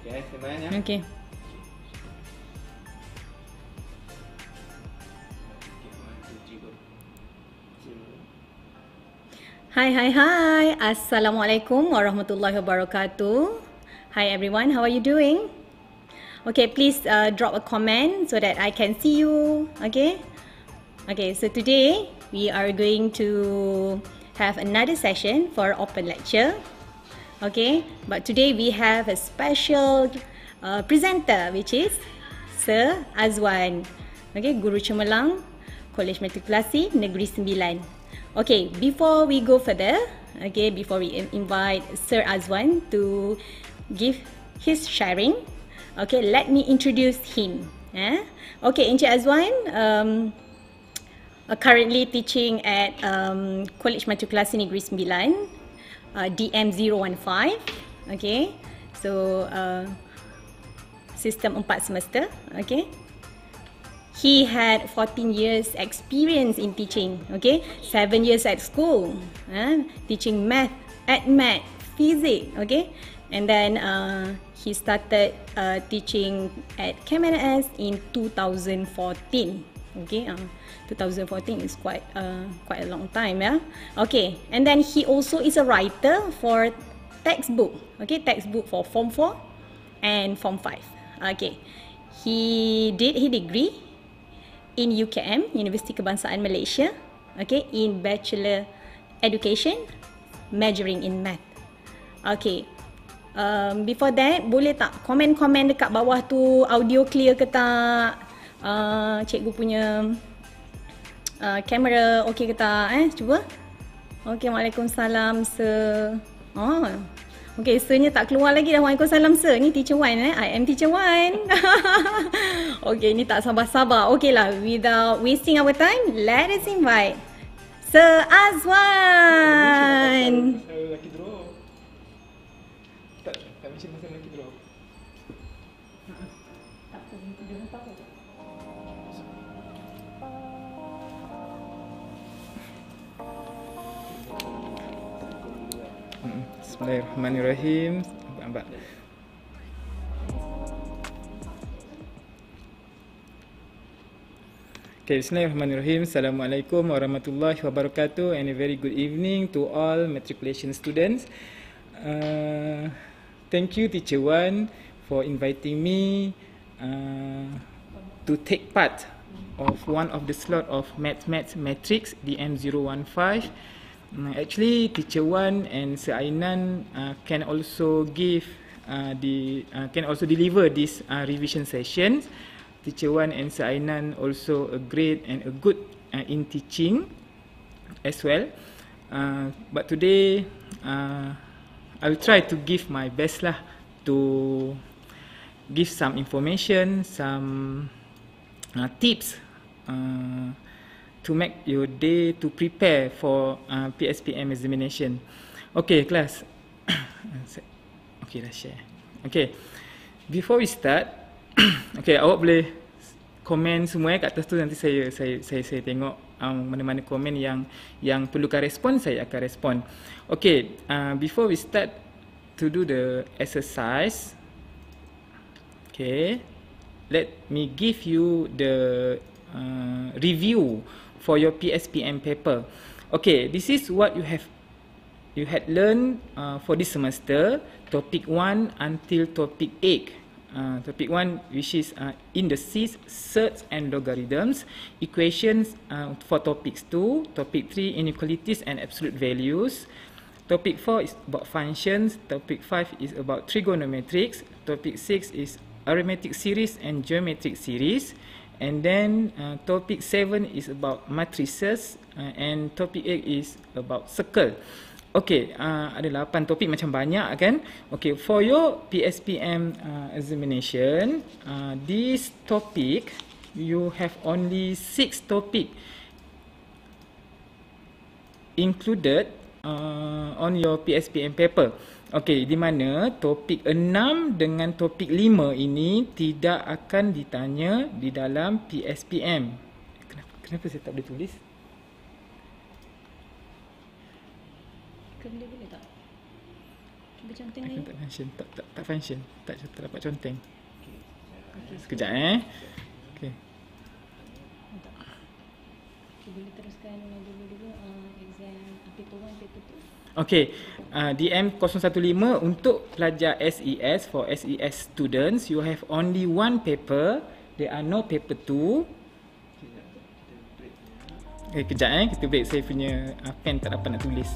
Ok. Ya. okay. Hai hai hai. Assalamualaikum warahmatullahi wabarakatuh. Hi everyone, how are you doing? Okay, please uh, drop a comment so that I can see you. Okay? Okay, so today we are going to have another session for open lecture. Okay, but today we have a special uh, presenter which is Sir Azwan. Okay, Guru Cemerlang, College matriculasi Negeri Sembilan. Okay, before we go further, okay, before we invite Sir Azwan to give his sharing, okay, let me introduce him. Eh? Okay, Encik Azwan, um, uh, currently teaching at um, College Matrikulasi Negeri Sembilan. Uh, DM015 okay so uh, sistem empat semester okay he had 14 years experience in teaching okay Seven years at school uh, teaching math at math physics okay and then uh, he started uh, teaching at KMNS in 2014 okay uh, 2014 is quite uh, quite a long time yeah okay and then he also is a writer for textbook okay textbook for form 4 and form 5 okay he did his degree in UKM University Kebangsaan Malaysia okay in bachelor education majoring in math okay um, before that boleh tak komen-komen dekat bawah tu audio clear ke tak uh, cikgu punya Ah, kamera uh, okey ke tak eh cuba okey waalaikumsalam Se, oh ah. okey sirnya tak keluar lagi dah waalaikumsalam Se, ni teacher wan eh i am teacher wan okey ni tak sabar-sabar okeylah without wasting our time let us invite Se azwan Bismillahirrahmanirrahim. Nampak. Okay, Bismillahirrahmanirrahim. Assalamualaikum warahmatullahi wabarakatuh and a very good evening to all matriculation students. Uh, thank you teacher Wan for inviting me uh, to take part of one of the slot of Math Math Matrix DM015 actually teacher Wan and Sir Ainan uh, can also give uh, the uh, can also deliver this uh, revision session teacher Wan and Sir Ainan also a great and a good uh, in teaching as well uh, but today uh, I will try to give my best lah to give some information some uh, tips uh, to make your day to prepare for uh, PSPM examination. Okay, class. okay, let's share. Okay, before we start, okay, awak boleh komen semua eh, kat atas tu nanti saya saya saya, saya tengok um, mana-mana komen yang yang perlukan respon saya akan respon. Okay, uh, before we start to do the exercise, okay, let me give you the uh, review for your PSPM paper. Okay, this is what you have you had learned uh, for this semester, topic 1 until topic 8. Uh, topic 1, which is uh, indices, search and logarithms, equations uh, for topics 2, topic 3, inequalities and absolute values, topic 4 is about functions, topic 5 is about trigonometrics, topic 6 is arithmetic series and geometric series, and then uh, topic 7 is about matrices uh, and topic 8 is about circle Okay, uh, ada 8 topik macam banyak kan Okay, for your PSPM uh, examination uh, This topic, you have only six topic Included uh, on your PSPM paper Okey, di mana topik 6 dengan topik 5 ini tidak akan ditanya di dalam PSPM. Kenapa, kenapa saya tak boleh tulis? Kenapa boleh tak? Cuba conteng ni. Tak function, tak, tak, tak function. Tak, tak, tak dapat conteng. Okay. Sekejap eh. Okey. Okay, boleh teruskan dulu-dulu uh, exam paper 1, paper 2. Okey, Ah, DM 015 untuk pelajar SES e for SES e students you have only one paper there are no paper two Eh, kejap eh, kita break saya punya uh, pen tak dapat nak tulis.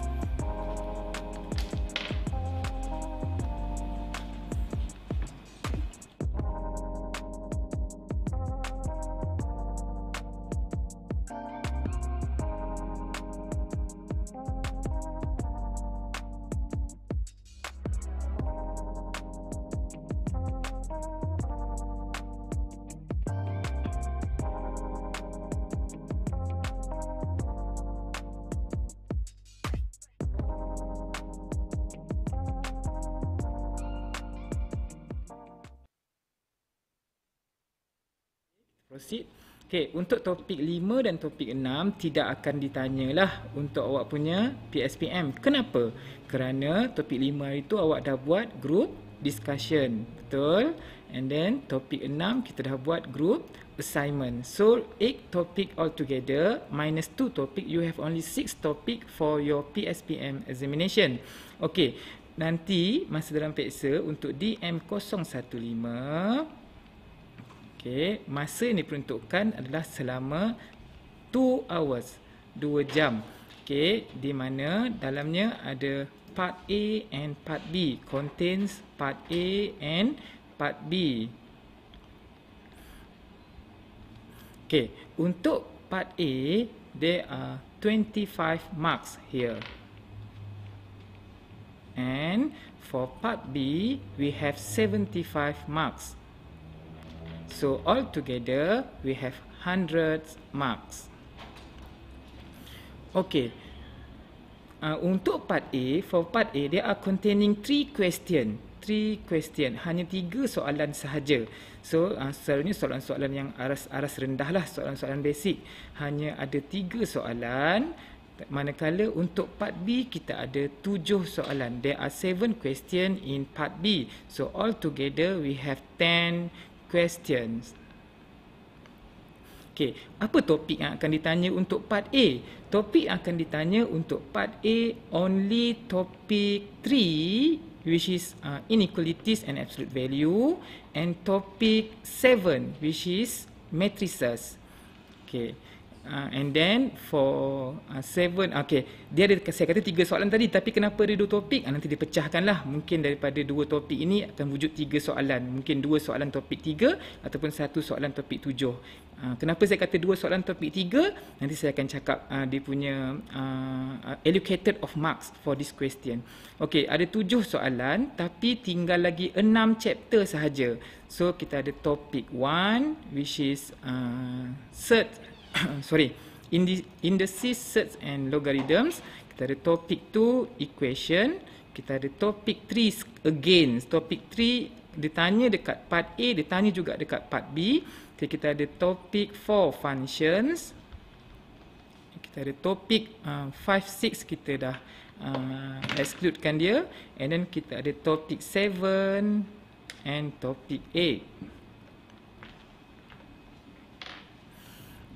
untuk topik 5 dan topik 6 tidak akan ditanyalah untuk awak punya PSPM. Kenapa? Kerana topik 5 itu awak dah buat group discussion. Betul? And then topik 6 kita dah buat group assignment. So 8 topic altogether minus 2 topic you have only 6 topic for your PSPM examination. Okay. Nanti masa dalam peksa untuk DM 015 Okay, masa yang diperuntukkan adalah selama 2 hours, 2 jam. Okey, di mana dalamnya ada part A and part B. Contains part A and part B. Okey, untuk part A, there are 25 marks here. And for part B, we have 75 marks. So altogether, we have hundreds marks. Okay. Uh, untuk part A, for part A, they are containing three question. three question. Hanya tiga soalan sahaja. So, uh, selalunya soalan-soalan yang aras-aras rendah lah. Soalan-soalan basic. Hanya ada tiga soalan. Manakala untuk part B, kita ada tujuh soalan. There are seven question in part B. So, altogether, we have ten questions. Okay, apa topik yang akan ditanya untuk part A? Topik yang akan ditanya untuk part A only topik 3 which is uh, inequalities and absolute value and topik 7 which is matrices. Okay uh, and then for uh, seven okay dia ada saya kata tiga soalan tadi tapi kenapa ada dua topik uh, nanti lah, mungkin daripada dua topik ini akan wujud tiga soalan mungkin dua soalan topik tiga ataupun satu soalan topik tujuh uh, kenapa saya kata dua soalan topik tiga nanti saya akan cakap uh, dia punya uh, allocated of marks for this question okay ada tujuh soalan tapi tinggal lagi enam chapter sahaja so kita ada topik one which is uh, search sorry indices search and logarithms kita ada topik 2 equation kita ada topik 3 again Topik 3 ditanya dekat part A ditanya juga dekat part B okay, kita ada topik 4 functions kita ada topik 5 uh, 6 kita dah uh, exclude kan dia and then kita ada topik 7 and topik 8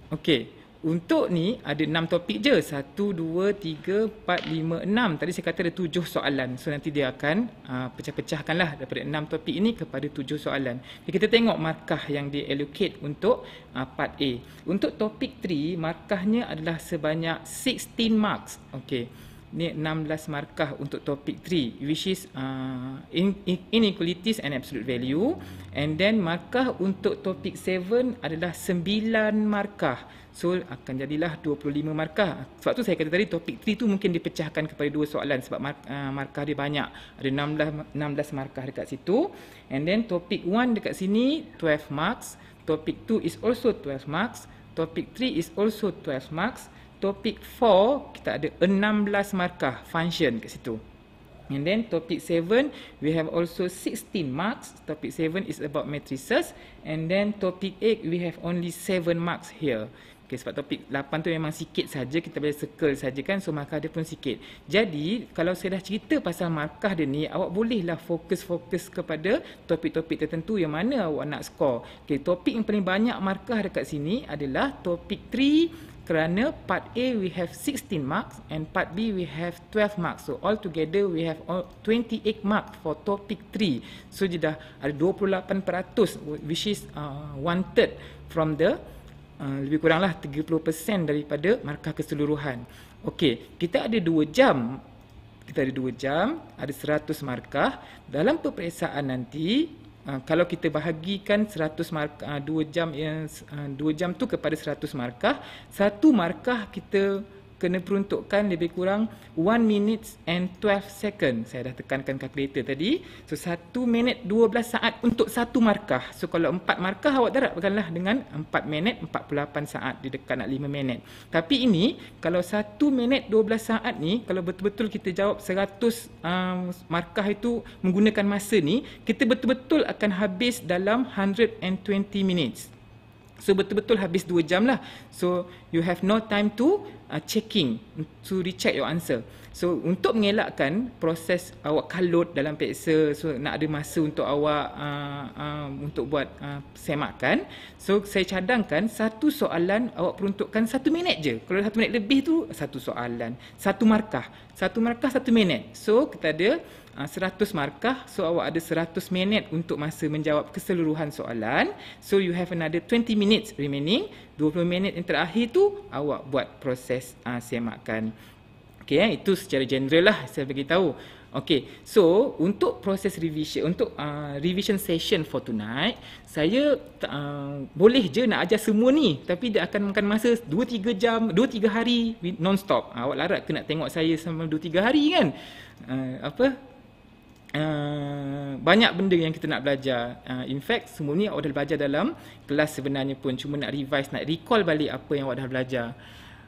Okey. Untuk ni ada enam topik je. satu dua tiga empat lima enam Tadi saya kata ada tujuh soalan. So nanti dia akan uh, pecah-pecahkanlah daripada enam topik ini kepada tujuh soalan. Jadi kita tengok markah yang dia allocate untuk uh, part A. Untuk topik 3, markahnya adalah sebanyak 16 marks. Okey. Ni 16 markah untuk topik 3 which is uh, inequalities and absolute value And then markah untuk topik 7 adalah 9 markah. So akan jadilah 25 markah. Sebab tu saya kata tadi topik 3 tu mungkin dipecahkan kepada dua soalan sebab ah, markah dia banyak. Ada 16 16 markah dekat situ. And then topik 1 dekat sini 12 marks, topik 2 is also 12 marks, topik 3 is also 12 marks, topik 4 kita ada 16 markah function kat situ. And then topic 7, we have also 16 marks. Topic 7 is about matrices. And then topic 8, we have only 7 marks here. Okay, sebab topik 8 tu memang sikit saja kita boleh circle saja kan so markah dia pun sikit. Jadi kalau saya dah cerita pasal markah dia ni awak bolehlah fokus-fokus kepada topik-topik tertentu yang mana awak nak skor. Okay, topik yang paling banyak markah dekat sini adalah topik 3 kerana part A we have 16 marks and part B we have 12 marks. So all together we have 28 marks for topic 3. So dia dah ada 28% which is uh, one third from the Eh, lebih kuranglah 30% daripada markah keseluruhan. Okey, kita ada 2 jam. Kita ada 2 jam, ada 100 markah. Dalam peperiksaan nanti, eh, kalau kita bahagikan 100 markah, uh, 2 jam yang uh, eh, 2 jam tu kepada 100 markah, satu markah kita kena peruntukkan lebih kurang 1 minutes and 12 second. Saya dah tekankan kalkulator tadi. So 1 minit 12 saat untuk satu markah. So kalau 4 markah awak darabkanlah dengan 4 minit 48 saat di dekat nak 5 minit. Tapi ini kalau 1 minit 12 saat ni kalau betul-betul kita jawab 100 uh, um, markah itu menggunakan masa ni, kita betul-betul akan habis dalam 120 minutes. So betul-betul habis 2 jam lah. So you have no time to Uh, checking to recheck your answer. So untuk mengelakkan proses awak kalut dalam peksa so nak ada masa untuk awak uh, uh, untuk buat uh, semakan. So saya cadangkan satu soalan awak peruntukkan satu minit je. Kalau satu minit lebih tu satu soalan. Satu markah. Satu markah satu minit. So kita ada uh, 100 markah. So awak ada 100 minit untuk masa menjawab keseluruhan soalan. So you have another 20 minutes remaining. 20 minit yang terakhir tu awak buat proses uh, semakan. Okey, eh? itu secara general lah saya bagi tahu. Okey, so untuk proses revision, untuk uh, revision session for tonight, saya uh, boleh je nak ajar semua ni tapi dia akan makan masa 2-3 jam, 2-3 hari non-stop. Uh, awak larat ke nak tengok saya selama 2-3 hari kan? Uh, apa? Uh, banyak benda yang kita nak belajar. Uh, in fact, semua ni awak dah belajar dalam kelas sebenarnya pun. Cuma nak revise, nak recall balik apa yang awak dah belajar.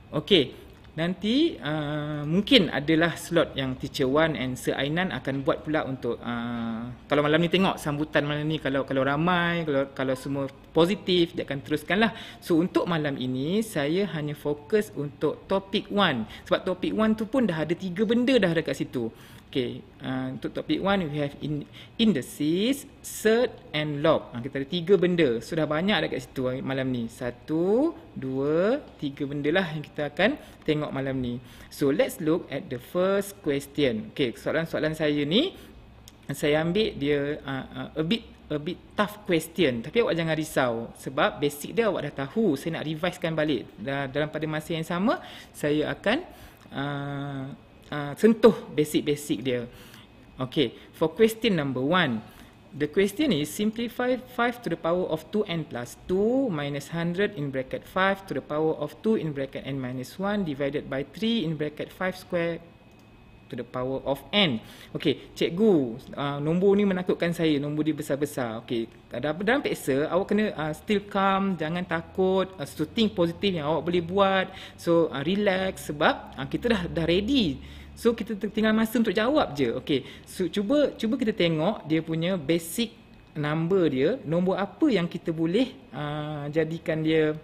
Okey, Nanti uh, mungkin adalah slot yang Teacher Wan and Sir Ainan akan buat pula untuk uh, kalau malam ni tengok sambutan malam ni kalau kalau ramai kalau kalau semua positif dia akan teruskan lah So untuk malam ini saya hanya fokus untuk topik 1 sebab topik 1 tu pun dah ada tiga benda dah dekat situ. Okay, uh, untuk topik one we have in, indices, cert and log. Uh, kita ada tiga benda. Sudah so, banyak dah kat situ eh, malam ni. Satu, dua, tiga benda lah yang kita akan tengok malam ni. So let's look at the first question. Okay, soalan-soalan saya ni saya ambil dia uh, uh, a bit a bit tough question tapi awak jangan risau sebab basic dia awak dah tahu saya nak revisekan balik dalam pada masa yang sama saya akan uh, Ah, sentuh basic-basic dia. Okay, for question number one, the question is simplify 5 to the power of 2n plus 2 minus 100 in bracket 5 to the power of 2 in bracket n minus 1 divided by 3 in bracket 5 square to the power of n. Okay, cikgu, uh, nombor ni menakutkan saya, nombor dia besar-besar. Okay, dalam peksa, awak kena uh, still calm, jangan takut, uh, so think positif yang awak boleh buat. So, uh, relax sebab uh, kita dah, dah ready. So kita tinggal masa untuk jawab je. Okey. So cuba cuba kita tengok dia punya basic number dia, nombor apa yang kita boleh uh, jadikan dia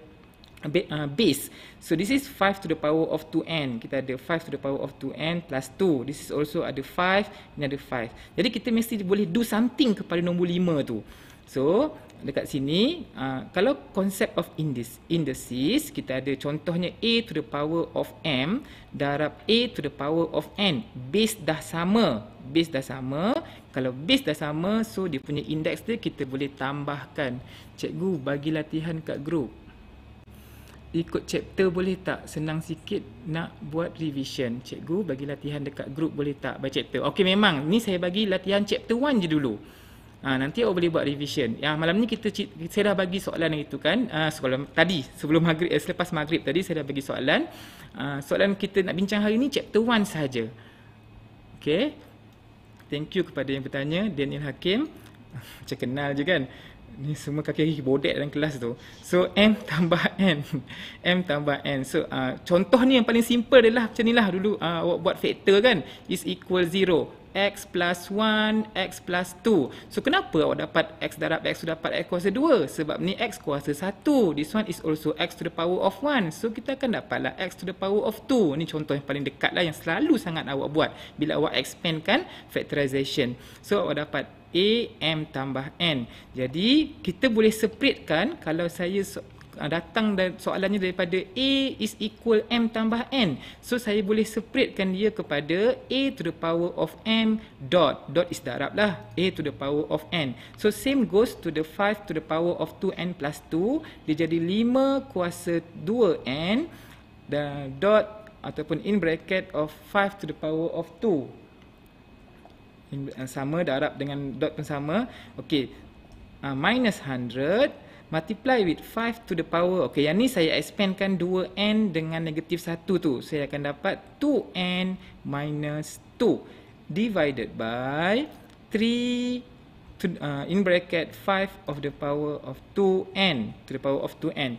uh, uh, base. So this is 5 to the power of 2n. Kita ada 5 to the power of 2n plus 2. This is also ada 5, ini ada 5. Jadi kita mesti boleh do something kepada nombor 5 tu. So dekat sini uh, kalau concept of indices kita ada contohnya a to the power of m darab a to the power of n base dah sama base dah sama kalau base dah sama so dia punya index dia kita boleh tambahkan cikgu bagi latihan kat group ikut chapter boleh tak senang sikit nak buat revision cikgu bagi latihan dekat group boleh tak by chapter okey memang ni saya bagi latihan chapter 1 je dulu Ha, nanti awak boleh buat revision. Ya, malam ni kita saya dah bagi soalan yang itu kan. Ha, sebelum tadi sebelum maghrib eh, selepas maghrib tadi saya dah bagi soalan. Ha, soalan kita nak bincang hari ni chapter 1 saja. Okay. Thank you kepada yang bertanya Daniel Hakim. Macam kenal je kan. Ni semua kaki kaki bodek dalam kelas tu. So M tambah N. M tambah N. So uh, contoh ni yang paling simple adalah macam ni lah dulu uh, awak buat factor kan. Is equal zero x plus 1, x plus 2. So, kenapa awak dapat x darab x tu dapat x kuasa 2? Sebab ni x kuasa 1. This one is also x to the power of 1. So, kita akan dapatlah x to the power of 2. Ni contoh yang paling dekat lah yang selalu sangat awak buat bila awak expand kan factorization. So, awak dapat a m tambah n. Jadi, kita boleh separatekan kalau saya Ah, datang soalannya daripada A is equal M tambah N. So saya boleh separatekan dia kepada A to the power of M dot. Dot is darab lah. A to the power of N. So same goes to the 5 to the power of 2N plus 2. Dia jadi 5 kuasa 2N the dot ataupun in bracket of 5 to the power of 2. In, ah, sama darab dengan dot pun sama. Okay. Uh, minus 100 multiply with 5 to the power Okay, yang ni saya expandkan 2n dengan negatif 1 tu saya akan dapat 2n minus 2 divided by 3 to, uh, in bracket 5 of the power of 2n to the power of 2n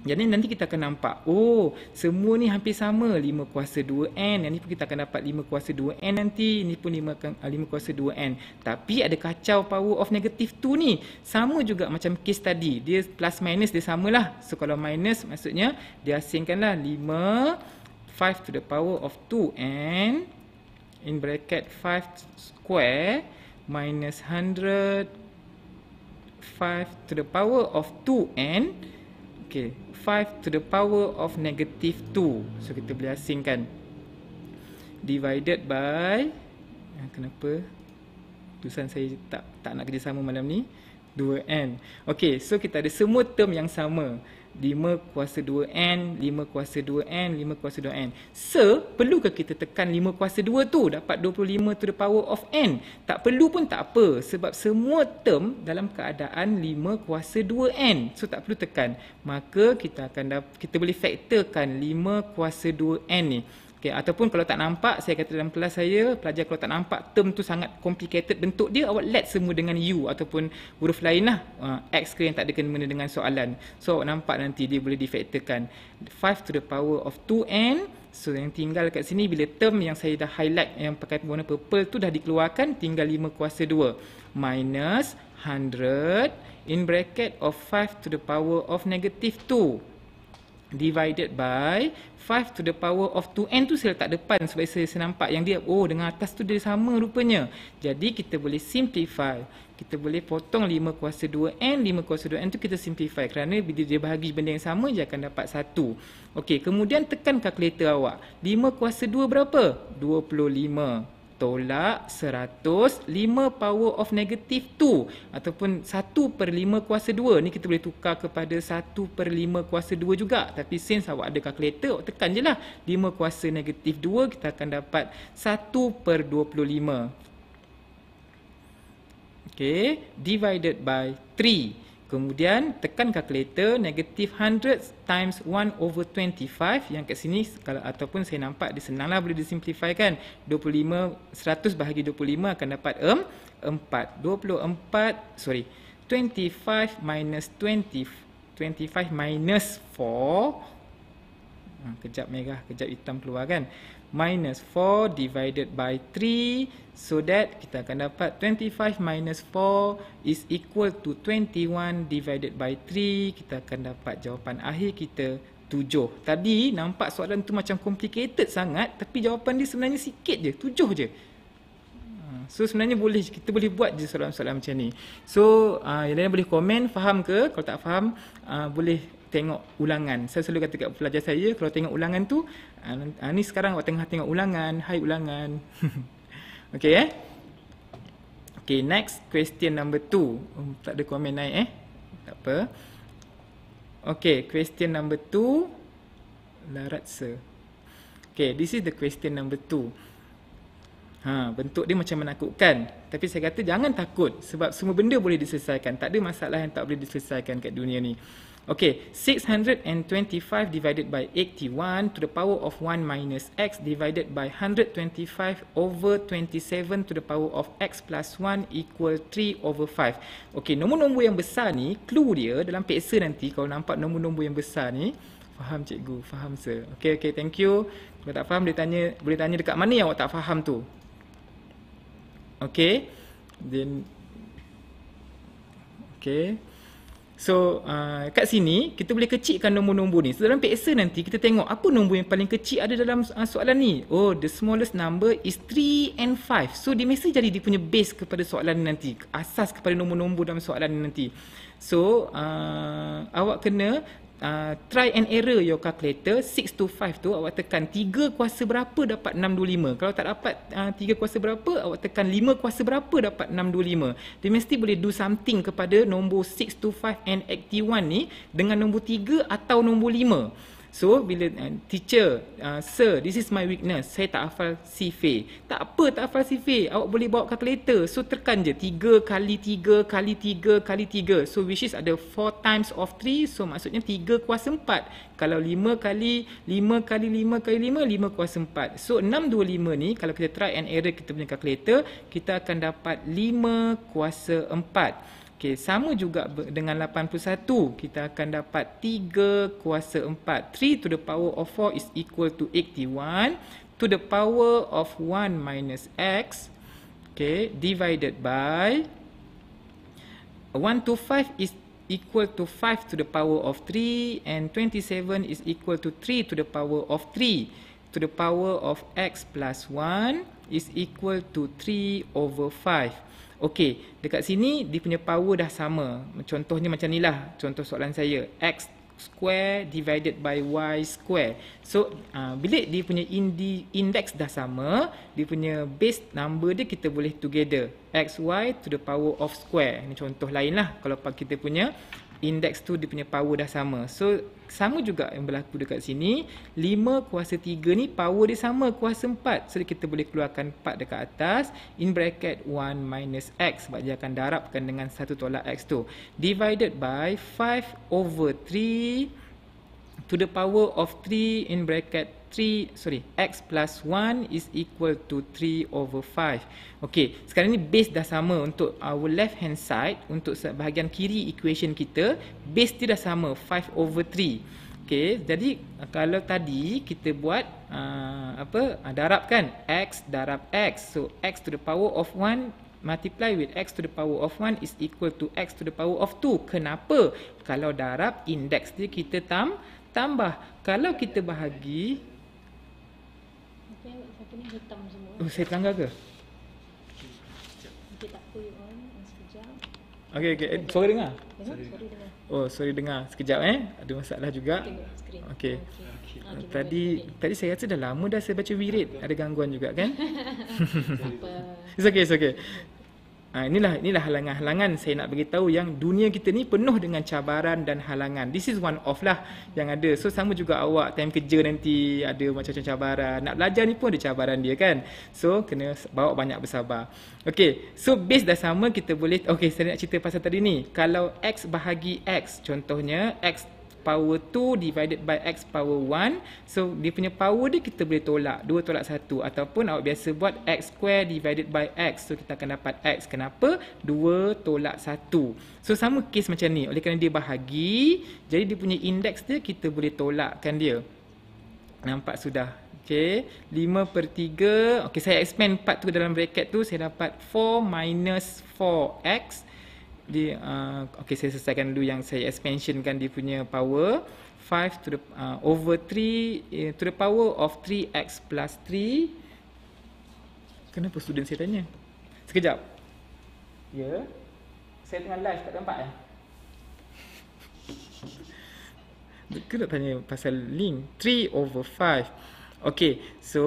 jadi nanti kita akan nampak Oh semua ni hampir sama 5 kuasa 2N Yang ni pun kita akan dapat 5 kuasa 2N nanti Ini pun 5, 5 ah, kuasa 2N Tapi ada kacau power of negative 2 ni Sama juga macam kes tadi Dia plus minus dia samalah So kalau minus maksudnya Dia asingkanlah 5 5 to the power of 2 n In bracket 5 square Minus 100 5 to the power of 2 n. Okay, 5 to the power of negative 2 So kita boleh asingkan Divided by ah, Kenapa Tulisan saya tak tak nak kerjasama malam ni 2N Okay so kita ada semua term yang sama 5 kuasa 2N, 5 kuasa 2N, 5 kuasa 2N. se perlukah kita tekan 5 kuasa 2 tu dapat 25 to the power of N? Tak perlu pun tak apa sebab semua term dalam keadaan 5 kuasa 2N. So, tak perlu tekan. Maka kita akan kita boleh faktorkan 5 kuasa 2N ni. Okay, ataupun kalau tak nampak, saya kata dalam kelas saya, pelajar kalau tak nampak term tu sangat complicated bentuk dia, awak let semua dengan U ataupun huruf lain lah. Uh, X ke yang tak ada kena-mena dengan soalan. So, awak nampak nanti dia boleh difaktorkan. 5 to the power of 2N. So, yang tinggal kat sini bila term yang saya dah highlight yang pakai warna purple tu dah dikeluarkan, tinggal 5 kuasa 2. Minus 100 in bracket of 5 to the power of negative 2 divided by 5 to the power of 2n tu saya letak depan sebab saya, saya nampak yang dia oh dengan atas tu dia sama rupanya jadi kita boleh simplify kita boleh potong 5 kuasa 2n 5 kuasa 2n tu kita simplify kerana bila dia bahagi benda yang sama dia akan dapat 1 okey kemudian tekan kalkulator awak 5 kuasa 2 berapa? 25 tolak 105 power of negative 2 ataupun 1 per 5 kuasa 2 ni kita boleh tukar kepada 1 per 5 kuasa 2 juga tapi since awak ada kalkulator awak tekan je lah 5 kuasa negatif 2 kita akan dapat 1 per 25 Okay, divided by 3. Kemudian tekan kalkulator negatif 100 times 1 over 25 yang kat sini kalau ataupun saya nampak dia senanglah boleh disimplifikan. 25 100 bahagi 25 akan dapat um, 4. 24 sorry. 25 minus 20 25 minus 4 Ha, hmm, kejap merah, kejap hitam keluar kan minus 4 divided by 3 so that kita akan dapat 25 minus 4 is equal to 21 divided by 3 kita akan dapat jawapan akhir kita 7 tadi nampak soalan tu macam complicated sangat tapi jawapan dia sebenarnya sikit je 7 je ah, So sebenarnya boleh kita boleh buat je soalan-soalan macam ni. So uh, yang lain boleh komen faham ke? Kalau tak faham uh, boleh tengok ulangan. Saya selalu kata kat pelajar saya, kalau tengok ulangan tu, uh, uh, ni sekarang awak tengah tengok ulangan, hai ulangan. okay eh? Okay, next question number two. Oh, tak ada komen naik eh? Tak apa. Okay, question number two. Larat se. Okay, this is the question number two. Ha, bentuk dia macam menakutkan. Tapi saya kata jangan takut sebab semua benda boleh diselesaikan. Tak ada masalah yang tak boleh diselesaikan kat dunia ni. Okay, 625 divided by 81 to the power of 1 minus x divided by 125 over 27 to the power of x plus 1 equal 3 over 5. Okay, nombor-nombor yang besar ni, clue dia dalam peksa nanti kalau nampak nombor-nombor yang besar ni, faham cikgu, faham sir. Okay, okay, thank you. Kalau tak faham, boleh tanya, boleh tanya dekat mana yang awak tak faham tu. Okay, then... Okay, So uh, kat sini kita boleh kecilkan nombor-nombor ni. So dalam peksa nanti kita tengok apa nombor yang paling kecil ada dalam uh, soalan ni. Oh the smallest number is 3 and 5. So dia mesti jadi dia punya base kepada soalan ni nanti. Asas kepada nombor-nombor dalam soalan ni nanti. So uh, awak kena uh, try and error your calculator 6 to 5 tu awak tekan 3 kuasa berapa dapat 625 kalau tak dapat uh, ah, 3 kuasa berapa awak tekan 5 kuasa berapa dapat 625 dia mesti boleh do something kepada nombor 6 to 5 and active 1 ni dengan nombor 3 atau nombor 5 So bila uh, teacher uh, sir this is my weakness saya tak hafal sifir. Tak apa tak hafal sifir. Awak boleh bawa calculator. So tekan je 3 kali 3 kali 3 kali 3. So which is ada 4 times of 3. So maksudnya 3 kuasa 4. Kalau 5 kali 5 kali 5 kali 5 5 kuasa 4. So 625 ni kalau kita try and error kita punya calculator, kita akan dapat 5 kuasa 4. Okey, sama juga dengan 81, kita akan dapat 3 kuasa 4. 3 to the power of 4 is equal to 81 to the power of 1 minus x okay, divided by 1 to 5 is equal to 5 to the power of 3 and 27 is equal to 3 to the power of 3 to the power of x plus 1 is equal to 3 over 5. Okey, dekat sini dia punya power dah sama. Contohnya macam ni lah. Contoh soalan saya. X square divided by Y square. So, uh, bila dia punya indi, index dah sama, dia punya base number dia kita boleh together. X, Y to the power of square. Ini contoh lain lah. Kalau kita punya index tu dia punya power dah sama. So sama juga yang berlaku dekat sini 5 kuasa 3 ni power dia sama kuasa 4. So kita boleh keluarkan 4 dekat atas in bracket 1 minus x sebab dia akan darabkan dengan 1 tolak x tu. Divided by 5 over to the power of 3 in bracket 3 sorry x plus 1 is equal to 3 over 5 Okay, sekarang ni base dah sama untuk our left hand side untuk bahagian kiri equation kita base dia dah sama 5 over 3 Okay, jadi kalau tadi kita buat uh, apa ah, darab kan x darab x so x to the power of 1 multiply with x to the power of 1 is equal to x to the power of 2 kenapa kalau darab index dia kita tambah Tambah Kalau kita bahagi Okay, satu hitam semua Oh, saya pelanggar ke? Okay, Okay, Eh, sorry dengar. Oh, sorry dengar. Sekejap eh. Ada masalah juga. Okay. okay. Tadi tadi saya rasa dah lama dah saya baca wirid. Ada gangguan juga kan? it's okay, it's okay. Ha, inilah inilah halangan-halangan saya nak bagi tahu yang dunia kita ni penuh dengan cabaran dan halangan. This is one of lah yang ada. So sama juga awak time kerja nanti ada macam-macam cabaran. Nak belajar ni pun ada cabaran dia kan. So kena bawa banyak bersabar. Okay, so base dah sama kita boleh. Okay, saya nak cerita pasal tadi ni. Kalau X bahagi X contohnya X power 2 divided by x power 1 so dia punya power dia kita boleh tolak 2 tolak 1 ataupun awak biasa buat x square divided by x so kita akan dapat x kenapa 2 tolak 1 so sama kes macam ni oleh kerana dia bahagi jadi dia punya indeks dia kita boleh tolakkan dia nampak sudah Okay, 5 per 3. Okay, saya expand part tu dalam bracket tu. Saya dapat 4 minus 4x di uh, okey saya selesaikan dulu yang saya expansionkan dia punya power 5 to the uh, over 3 eh, to the power of 3x plus 3 kenapa student saya tanya sekejap ya yeah. saya tengah live tak nampak eh kena tanya pasal link 3 over 5 Okey, so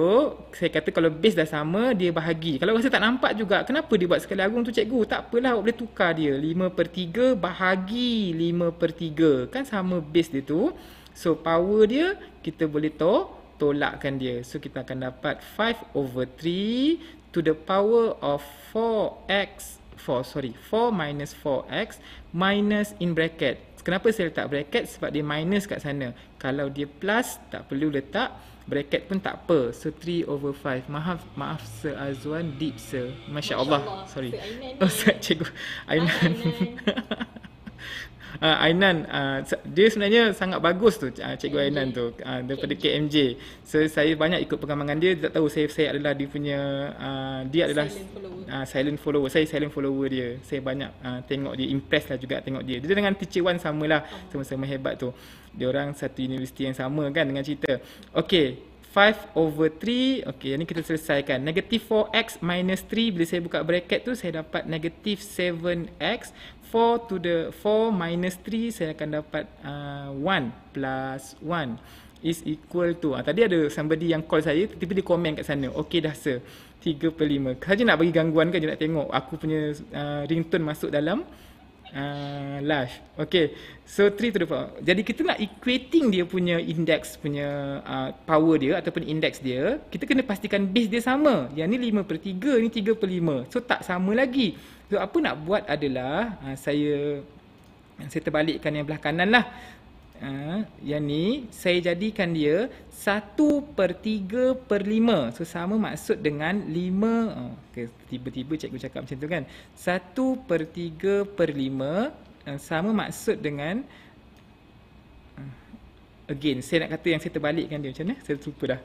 saya kata kalau base dah sama, dia bahagi. Kalau rasa tak nampak juga, kenapa dia buat skala agung tu cikgu? Tak apalah, awak boleh tukar dia. 5 per 3 bahagi 5 per 3. Kan sama base dia tu. So power dia, kita boleh to tolakkan dia. So kita akan dapat 5 over 3 to the power of 4x. 4, sorry. 4 minus 4x minus in bracket. Kenapa saya letak bracket? Sebab dia minus kat sana. Kalau dia plus, tak perlu letak bracket. Bracket pun tak apa So 3 over 5 Maaf Maaf Sir Azwan Deep Sir Masya, Masya Allah. Allah Sorry Sir Aynan oh, Cikgu Aynan, uh, Ainan uh, dia sebenarnya sangat bagus tu uh, cikgu KMJ. Ainan tu uh, daripada KMJ. KMJ. So saya banyak ikut perkembangan dia tak tahu saya saya adalah dia punya uh, dia adalah silent follower. Uh, silent follower. Saya silent follower dia. Saya banyak uh, tengok dia impress lah juga tengok dia. Dia dengan teacher Wan samalah uh sama-sama hebat tu. Dia orang satu universiti yang sama kan dengan cerita. Okay 5 over 3 Okay, yang ni kita selesaikan Negative 4x minus 3 Bila saya buka bracket tu Saya dapat negative 7x 4 to the 4 minus 3 saya akan dapat uh, 1 plus 1 is equal to ah, tadi ada somebody yang call saya tiba-tiba dia komen kat sana okey dah sir 3 per 5 saja nak bagi gangguan kan je nak tengok aku punya uh, ringtone masuk dalam uh, live okey so 3 to the 4 jadi kita nak equating dia punya index punya uh, power dia ataupun index dia kita kena pastikan base dia sama yang ni 5 per 3 ni 3 per 5 so tak sama lagi So apa nak buat adalah ha, saya saya terbalikkan yang belah kanan lah. Ha, yang ni saya jadikan dia 1 per 3 per 5 So sama maksud dengan 5 oh, ha, okay, Tiba-tiba cikgu cakap macam tu kan 1 per 3 per 5 ha, Sama maksud dengan ha, Again saya nak kata yang saya terbalikkan dia macam mana? Saya terlupa dah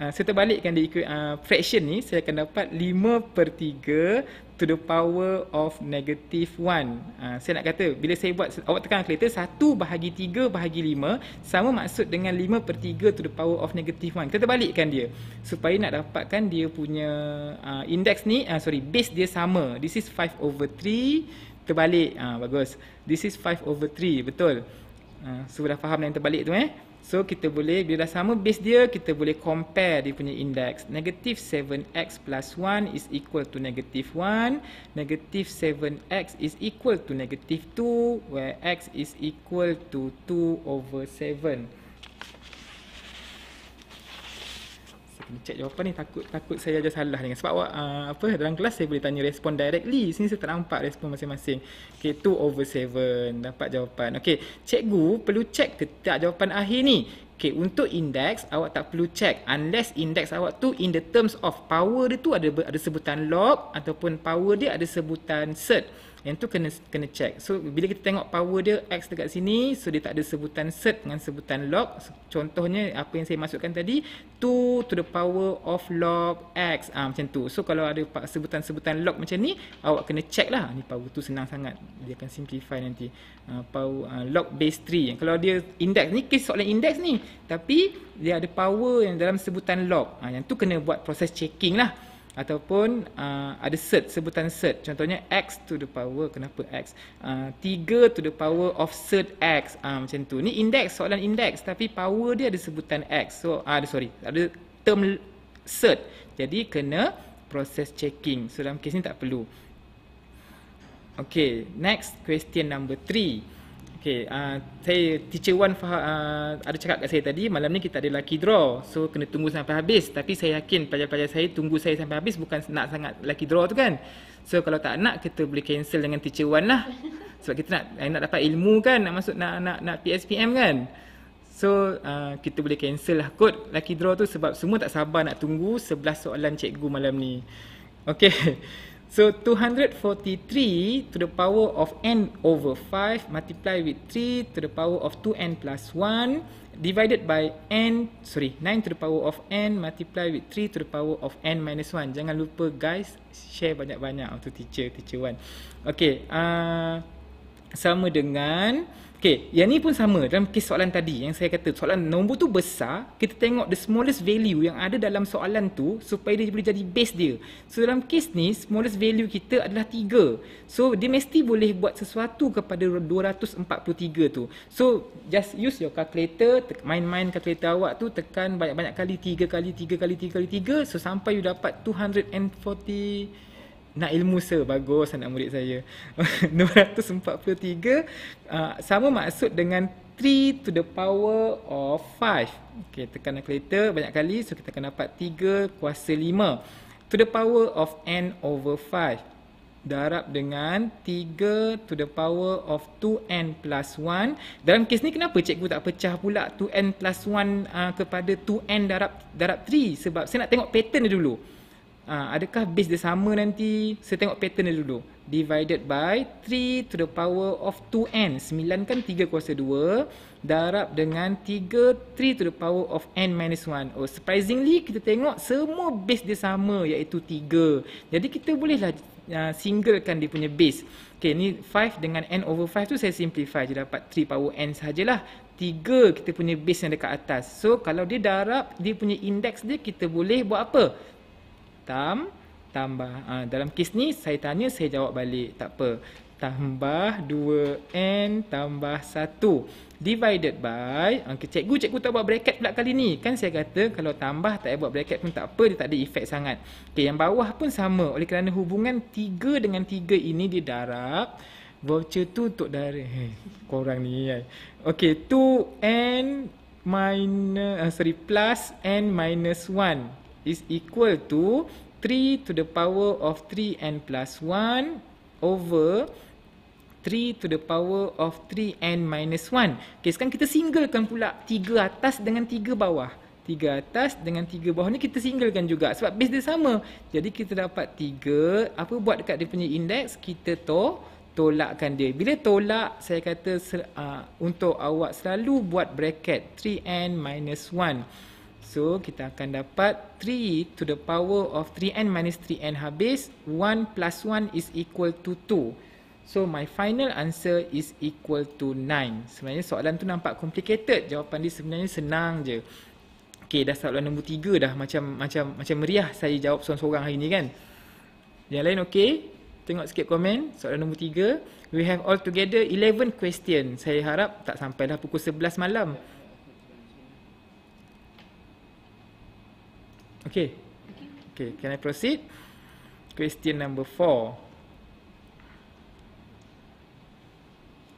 Uh, saya terbalikkan dia ikut uh, fraction ni saya akan dapat 5 per 3 to the power of negative 1. Uh, ha, saya nak kata, bila saya buat, awak tekan kalkulator, 1 bahagi 3 bahagi 5 sama maksud dengan 5 per 3 to the power of negative 1. Kita terbalikkan dia supaya nak dapatkan dia punya uh, index ni, uh, sorry, base dia sama. This is 5 over 3, terbalik. Uh, bagus. This is 5 over 3, betul. Uh, so, dah faham yang terbalik tu eh. So kita boleh bila sama base dia kita boleh compare dia punya index. Negative 7x plus 1 is equal to negative 1. Negative 7x is equal to negative 2 where x is equal to 2 over 7. kena check jawapan ni takut takut saya ajar salah dengan sebab awak uh, apa dalam kelas saya boleh tanya respon directly sini saya tak nampak respon masing-masing okey 2 over 7 dapat jawapan okey cikgu perlu check ke tak jawapan akhir ni Okay, untuk index awak tak perlu check unless index awak tu in the terms of power dia tu ada ada sebutan log ataupun power dia ada sebutan cert. Yang tu kena kena check. So bila kita tengok power dia X dekat sini, so dia tak ada sebutan set dengan sebutan log. So, contohnya apa yang saya masukkan tadi 2 to the power of log X. Ah macam tu. So kalau ada sebutan-sebutan log macam ni, awak kena check lah. Ni power tu senang sangat. Dia akan simplify nanti. Uh, power uh, log base 3. Kalau dia index ni kes soalan index ni. Tapi dia ada power yang dalam sebutan log. Ah yang tu kena buat proses checking lah ataupun uh, ada set sebutan set, contohnya x to the power kenapa x uh, 3 to the power of set x uh, macam tu ni index soalan index tapi power dia ada sebutan x so uh, ada sorry ada term set jadi kena proses checking so dalam kes ni tak perlu Okay next question number 3 Okay, uh, ah, saya teacher Wan uh, ada cakap kat saya tadi malam ni kita ada lucky draw. So kena tunggu sampai habis. Tapi saya yakin pelajar-pelajar saya tunggu saya sampai habis bukan nak sangat lucky draw tu kan. So kalau tak nak kita boleh cancel dengan teacher Wan lah. Sebab kita nak eh, nak dapat ilmu kan, nak masuk nak nak nak PSPM kan. So uh, kita boleh cancel lah kod lucky draw tu sebab semua tak sabar nak tunggu 11 soalan cikgu malam ni. Okay. So 243 to the power of n over 5 multiply with 3 to the power of 2n plus 1 divided by n, sorry, 9 to the power of n multiply with 3 to the power of n minus 1. Jangan lupa guys, share banyak-banyak untuk teacher, teacher 1. Okay, uh, sama dengan... Okay, yang ni pun sama dalam kes soalan tadi yang saya kata soalan nombor tu besar, kita tengok the smallest value yang ada dalam soalan tu supaya dia boleh jadi base dia. So dalam kes ni, smallest value kita adalah 3. So dia mesti boleh buat sesuatu kepada 243 tu. So just use your calculator, main-main calculator awak tu tekan banyak-banyak kali 3 kali 3 kali 3 kali 3 so sampai you dapat 240 nak ilmu se bagus anak murid saya 243 uh, sama maksud dengan 3 to the power of 5 okey tekan calculator banyak kali so kita akan dapat 3 kuasa 5 to the power of n over 5 darab dengan 3 to the power of 2n plus 1 dalam kes ni kenapa cikgu tak pecah pula 2n plus 1 uh, kepada 2n darab darab 3 sebab saya nak tengok pattern dia dulu Uh, adakah base dia sama nanti? Saya tengok pattern dia dulu. Divided by 3 to the power of 2n. 9 kan 3 kuasa 2. Darab dengan 3, 3 to the power of n minus 1. Oh, surprisingly, kita tengok semua base dia sama iaitu 3. Jadi, kita bolehlah uh, singlekan dia punya base. Okay, ni 5 dengan n over 5 tu saya simplify je dapat 3 power n sahajalah. 3 kita punya base yang dekat atas. So, kalau dia darab, dia punya index dia, kita boleh buat Apa? tam tambah. Ha, dalam kes ni saya tanya saya jawab balik. Tak apa. Tambah 2N tambah 1 Divided by ah, okay, Cikgu, cikgu tak buat bracket pula kali ni Kan saya kata kalau tambah tak buat bracket pun tak apa Dia tak ada efek sangat okay, Yang bawah pun sama Oleh kerana hubungan 3 dengan 3 ini dia darab Voucher tu untuk darab hey, eh, Korang ni ya. Eh. Okay, 2N minus, uh, sorry, plus N minus 1 is equal to 3 to the power of 3n plus 1 over 3 to the power of 3n minus 1. Okay, sekarang kita singlekan pula 3 atas dengan 3 bawah. 3 atas dengan 3 bawah ni kita singlekan juga sebab base dia sama. Jadi kita dapat 3, apa buat dekat dia punya index kita to tolakkan dia. Bila tolak, saya kata uh, untuk awak selalu buat bracket 3n minus 1. So kita akan dapat 3 to the power of 3n minus 3n habis 1 plus 1 is equal to 2 So my final answer is equal to 9 Sebenarnya soalan tu nampak complicated Jawapan dia sebenarnya senang je Okay dah soalan nombor 3 dah Macam macam macam meriah saya jawab seorang-seorang hari ni kan Yang lain okay Tengok sikit komen soalan nombor 3 We have all together 11 question Saya harap tak sampai dah pukul 11 malam Okay. Okay. okay. Can I proceed? Question number four.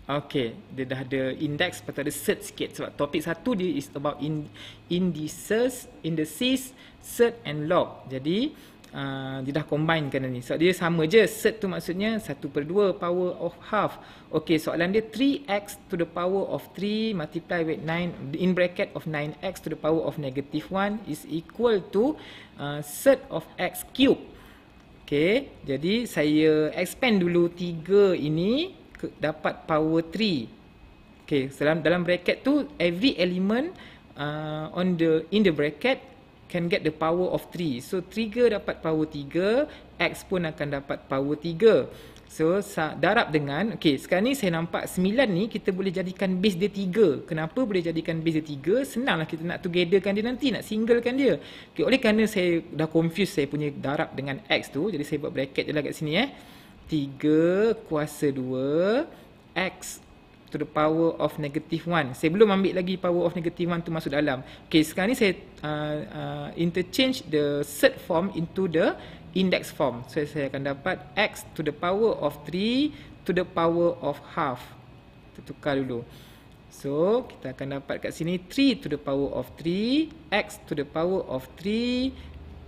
Okay, dia dah ada index atau ada cert sikit sebab topik satu dia is about in, indices, indices, cert and log. Jadi, uh, dia dah combine kan ni. So dia sama je set tu maksudnya 1 per 2 power of half. Okey, soalan dia 3x to the power of 3 multiply with 9 in bracket of 9x to the power of negative 1 is equal to uh, set of x cube. Okey, jadi saya expand dulu 3 ini ke, dapat power 3. Okay. dalam dalam bracket tu every element uh, on the in the bracket can get the power of 3. So trigger dapat power 3, X pun akan dapat power 3. So darab dengan, okay sekarang ni saya nampak 9 ni kita boleh jadikan base dia 3. Kenapa boleh jadikan base dia 3? Senanglah kita nak togetherkan dia nanti, nak singlekan dia. Okay, oleh kerana saya dah confuse saya punya darab dengan X tu, jadi saya buat bracket je lah kat sini eh. 3 kuasa 2, X to the power of negative 1. Saya belum ambil lagi power of negative 1 tu masuk dalam. Okay, sekarang ni saya uh, uh, interchange the third form into the index form. So, saya akan dapat x to the power of 3 to the power of half. Kita tukar dulu. So, kita akan dapat kat sini 3 to the power of 3, x to the power of 3,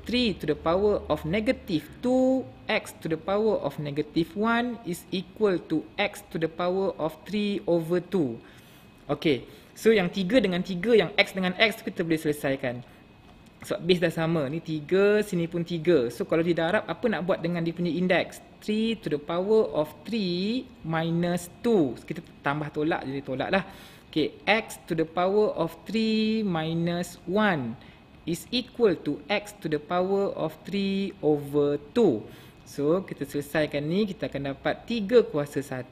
3 to the power of negative 2 x to the power of negative 1 is equal to x to the power of 3 over 2. Okay, so yang 3 dengan 3, yang x dengan x kita boleh selesaikan. So base dah sama, ni 3, sini pun 3. So kalau darab apa nak buat dengan dia punya index? 3 to the power of 3 minus 2. Kita tambah tolak jadi tolak lah. Okay, x to the power of 3 minus 1 is equal to x to the power of 3 over 2. So kita selesaikan ni kita akan dapat 3 kuasa 1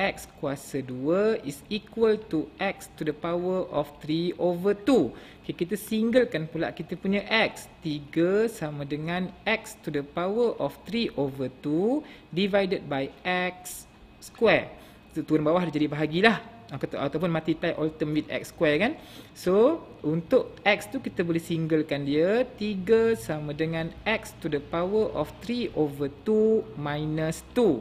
x kuasa 2 is equal to x to the power of 3 over 2. Okay, kita singlekan pula kita punya x. 3 sama dengan x to the power of 3 over 2 divided by x square. Turun bawah dia jadi bahagilah kata, ataupun multiply altern with x square kan. So, untuk x tu kita boleh singlekan dia 3 sama dengan x to the power of 3 over 2 minus 2.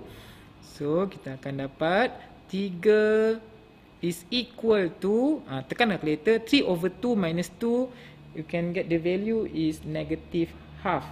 So, kita akan dapat 3 is equal to, ha, tekan lah calculator, 3 over 2 minus 2, you can get the value is negative half.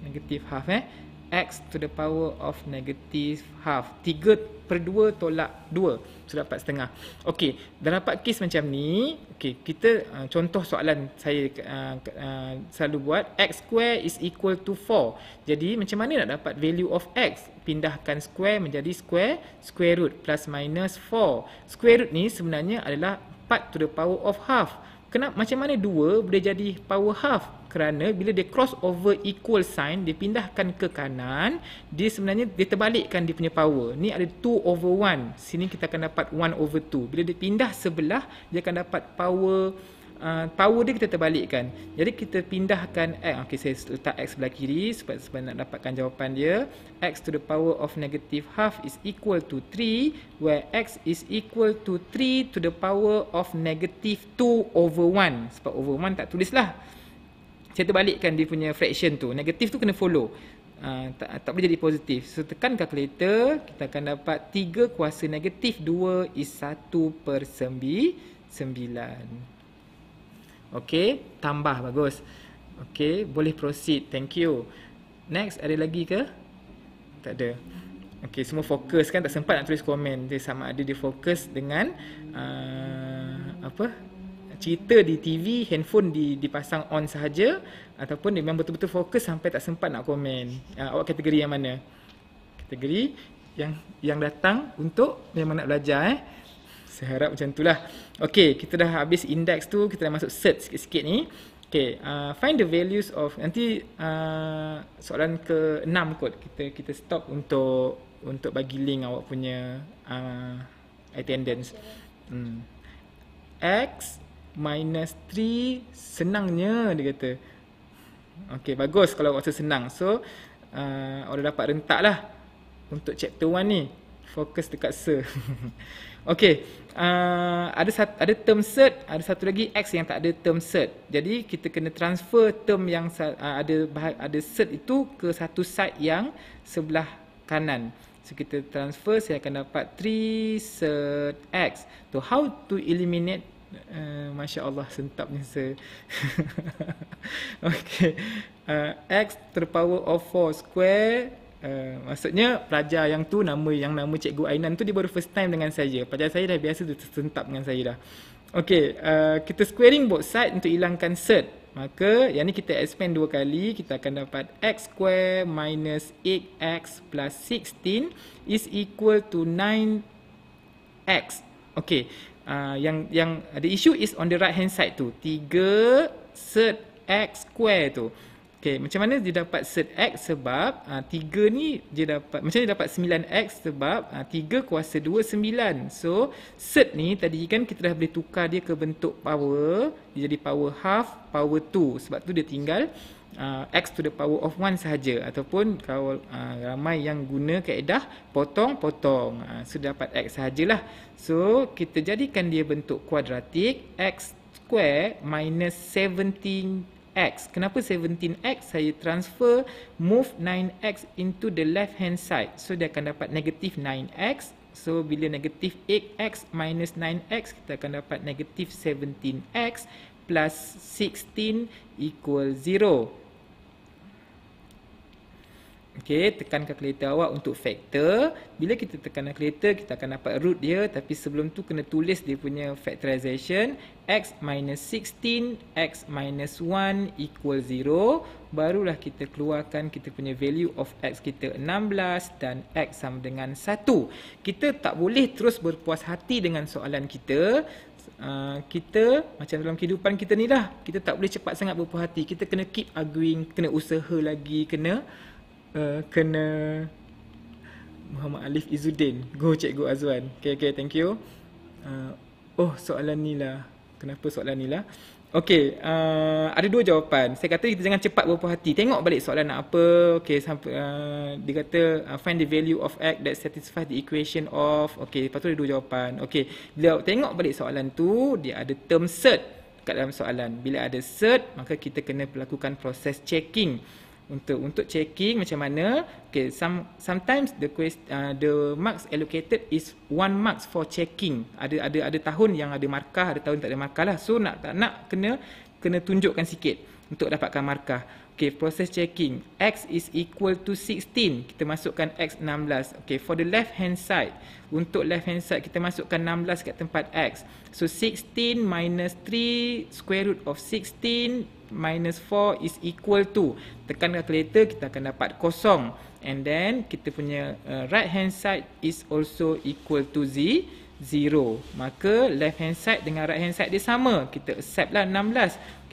Negative half eh x to the power of negative half. 3 per 2 tolak 2. So dapat setengah. Okey, dah dapat kes macam ni. Okey, kita uh, contoh soalan saya uh, uh, selalu buat. x square is equal to 4. Jadi macam mana nak dapat value of x? Pindahkan square menjadi square. Square root plus minus 4. Square root ni sebenarnya adalah 4 to the power of half. Kenapa? Macam mana 2 boleh jadi power half? kerana bila dia cross over equal sign dia pindahkan ke kanan dia sebenarnya dia terbalikkan dia punya power ni ada 2 over 1 sini kita akan dapat 1 over 2 bila dia pindah sebelah dia akan dapat power Uh, power dia kita terbalikkan jadi kita pindahkan x okay, saya letak x sebelah kiri sebab, sebab nak dapatkan jawapan dia x to the power of negative half is equal to 3 where x is equal to 3 to the power of negative 2 over 1 sebab over 1 tak tulis lah saya terbalikkan dia punya fraction tu negatif tu kena follow uh, tak, tak boleh jadi positif so tekan calculator kita akan dapat 3 kuasa negatif 2 is 1 per 9 ok tambah bagus ok boleh proceed thank you next ada lagi ke tak ada ok semua fokus kan tak sempat nak tulis komen dia sama ada dia fokus dengan uh, apa cerita di TV, handphone di, dipasang on sahaja ataupun memang betul-betul fokus sampai tak sempat nak komen. Uh, awak kategori yang mana? Kategori yang yang datang untuk memang nak belajar eh. Saya harap macam itulah. Okey, kita dah habis index tu, kita dah masuk search sikit-sikit ni. Okay, uh, ah, find the values of nanti uh, soalan ke enam kot kita kita stop untuk untuk bagi link awak punya uh, attendance. Hmm. X minus 3 senangnya dia kata Okey bagus kalau rasa senang so uh, orang dapat rentak lah untuk chapter 1 ni fokus dekat sir Okey uh, ada satu, ada term cert ada satu lagi x yang tak ada term cert jadi kita kena transfer term yang uh, ada ada cert itu ke satu side yang sebelah kanan so kita transfer saya akan dapat 3 set x so how to eliminate uh, eh, Masya Allah sentapnya se Okay uh, X to the power of 4 square uh, Maksudnya pelajar yang tu nama Yang nama cikgu Ainan tu dia baru first time dengan saya Pelajar saya dah biasa tu sentap dengan saya dah Okay uh, kita squaring both side untuk hilangkan cert Maka yang ni kita expand dua kali Kita akan dapat X square minus 8X plus 16 Is equal to 9X Okay, Ah, yang yang the issue is on the right hand side tu 3 set x square tu Okay, macam mana dia dapat set x sebab uh, ah, 3 ni dia dapat macam dia dapat 9x sebab uh, ah, 3 kuasa 2 9 so set ni tadi kan kita dah boleh tukar dia ke bentuk power dia jadi power half power 2 sebab tu dia tinggal uh, x to the power of 1 sahaja ataupun kalau uh, ramai yang guna kaedah potong-potong uh, so dapat x sahajalah so kita jadikan dia bentuk kuadratik x square minus 17x kenapa 17x saya transfer move 9x into the left hand side so dia akan dapat negatif 9x So bila negatif 8x minus 9x kita akan dapat negatif 17x plus 16 equal Okey, tekan kalkulator awak untuk faktor. Bila kita tekan kalkulator, kita akan dapat root dia. Tapi sebelum tu kena tulis dia punya factorization. X minus 16, X minus 1 equal 0. Barulah kita keluarkan kita punya value of X kita 16 dan X sama dengan 1. Kita tak boleh terus berpuas hati dengan soalan kita. Uh, kita macam dalam kehidupan kita ni lah. Kita tak boleh cepat sangat berpuas hati. Kita kena keep arguing, kena usaha lagi, kena uh, kena Muhammad Alif Izuddin. Go Cikgu Azwan. Okay, okay, thank you. Uh, oh, soalan ni lah. Kenapa soalan ni lah? Okay, uh, ada dua jawapan. Saya kata kita jangan cepat berpuas hati. Tengok balik soalan nak apa. Okay, sampai, uh, dia kata uh, find the value of x that satisfies the equation of. Okay, lepas tu ada dua jawapan. Okay, bila tengok balik soalan tu, dia ada term cert kat dalam soalan. Bila ada cert, maka kita kena lakukan proses checking untuk untuk checking macam mana okay some sometimes the quest uh, the marks allocated is one marks for checking ada ada ada tahun yang ada markah ada tahun tak ada markah lah so nak tak nak kena kena tunjukkan sikit untuk dapatkan markah Okay, proses checking. X is equal to 16. Kita masukkan X 16. Okay, for the left hand side. Untuk left hand side, kita masukkan 16 kat tempat X. So, 16 minus 3 square root of 16 minus 4 is equal to. Tekan calculator, kita akan dapat kosong. And then, kita punya uh, right hand side is also equal to Z. 0. Maka left hand side dengan right hand side dia sama. Kita accept lah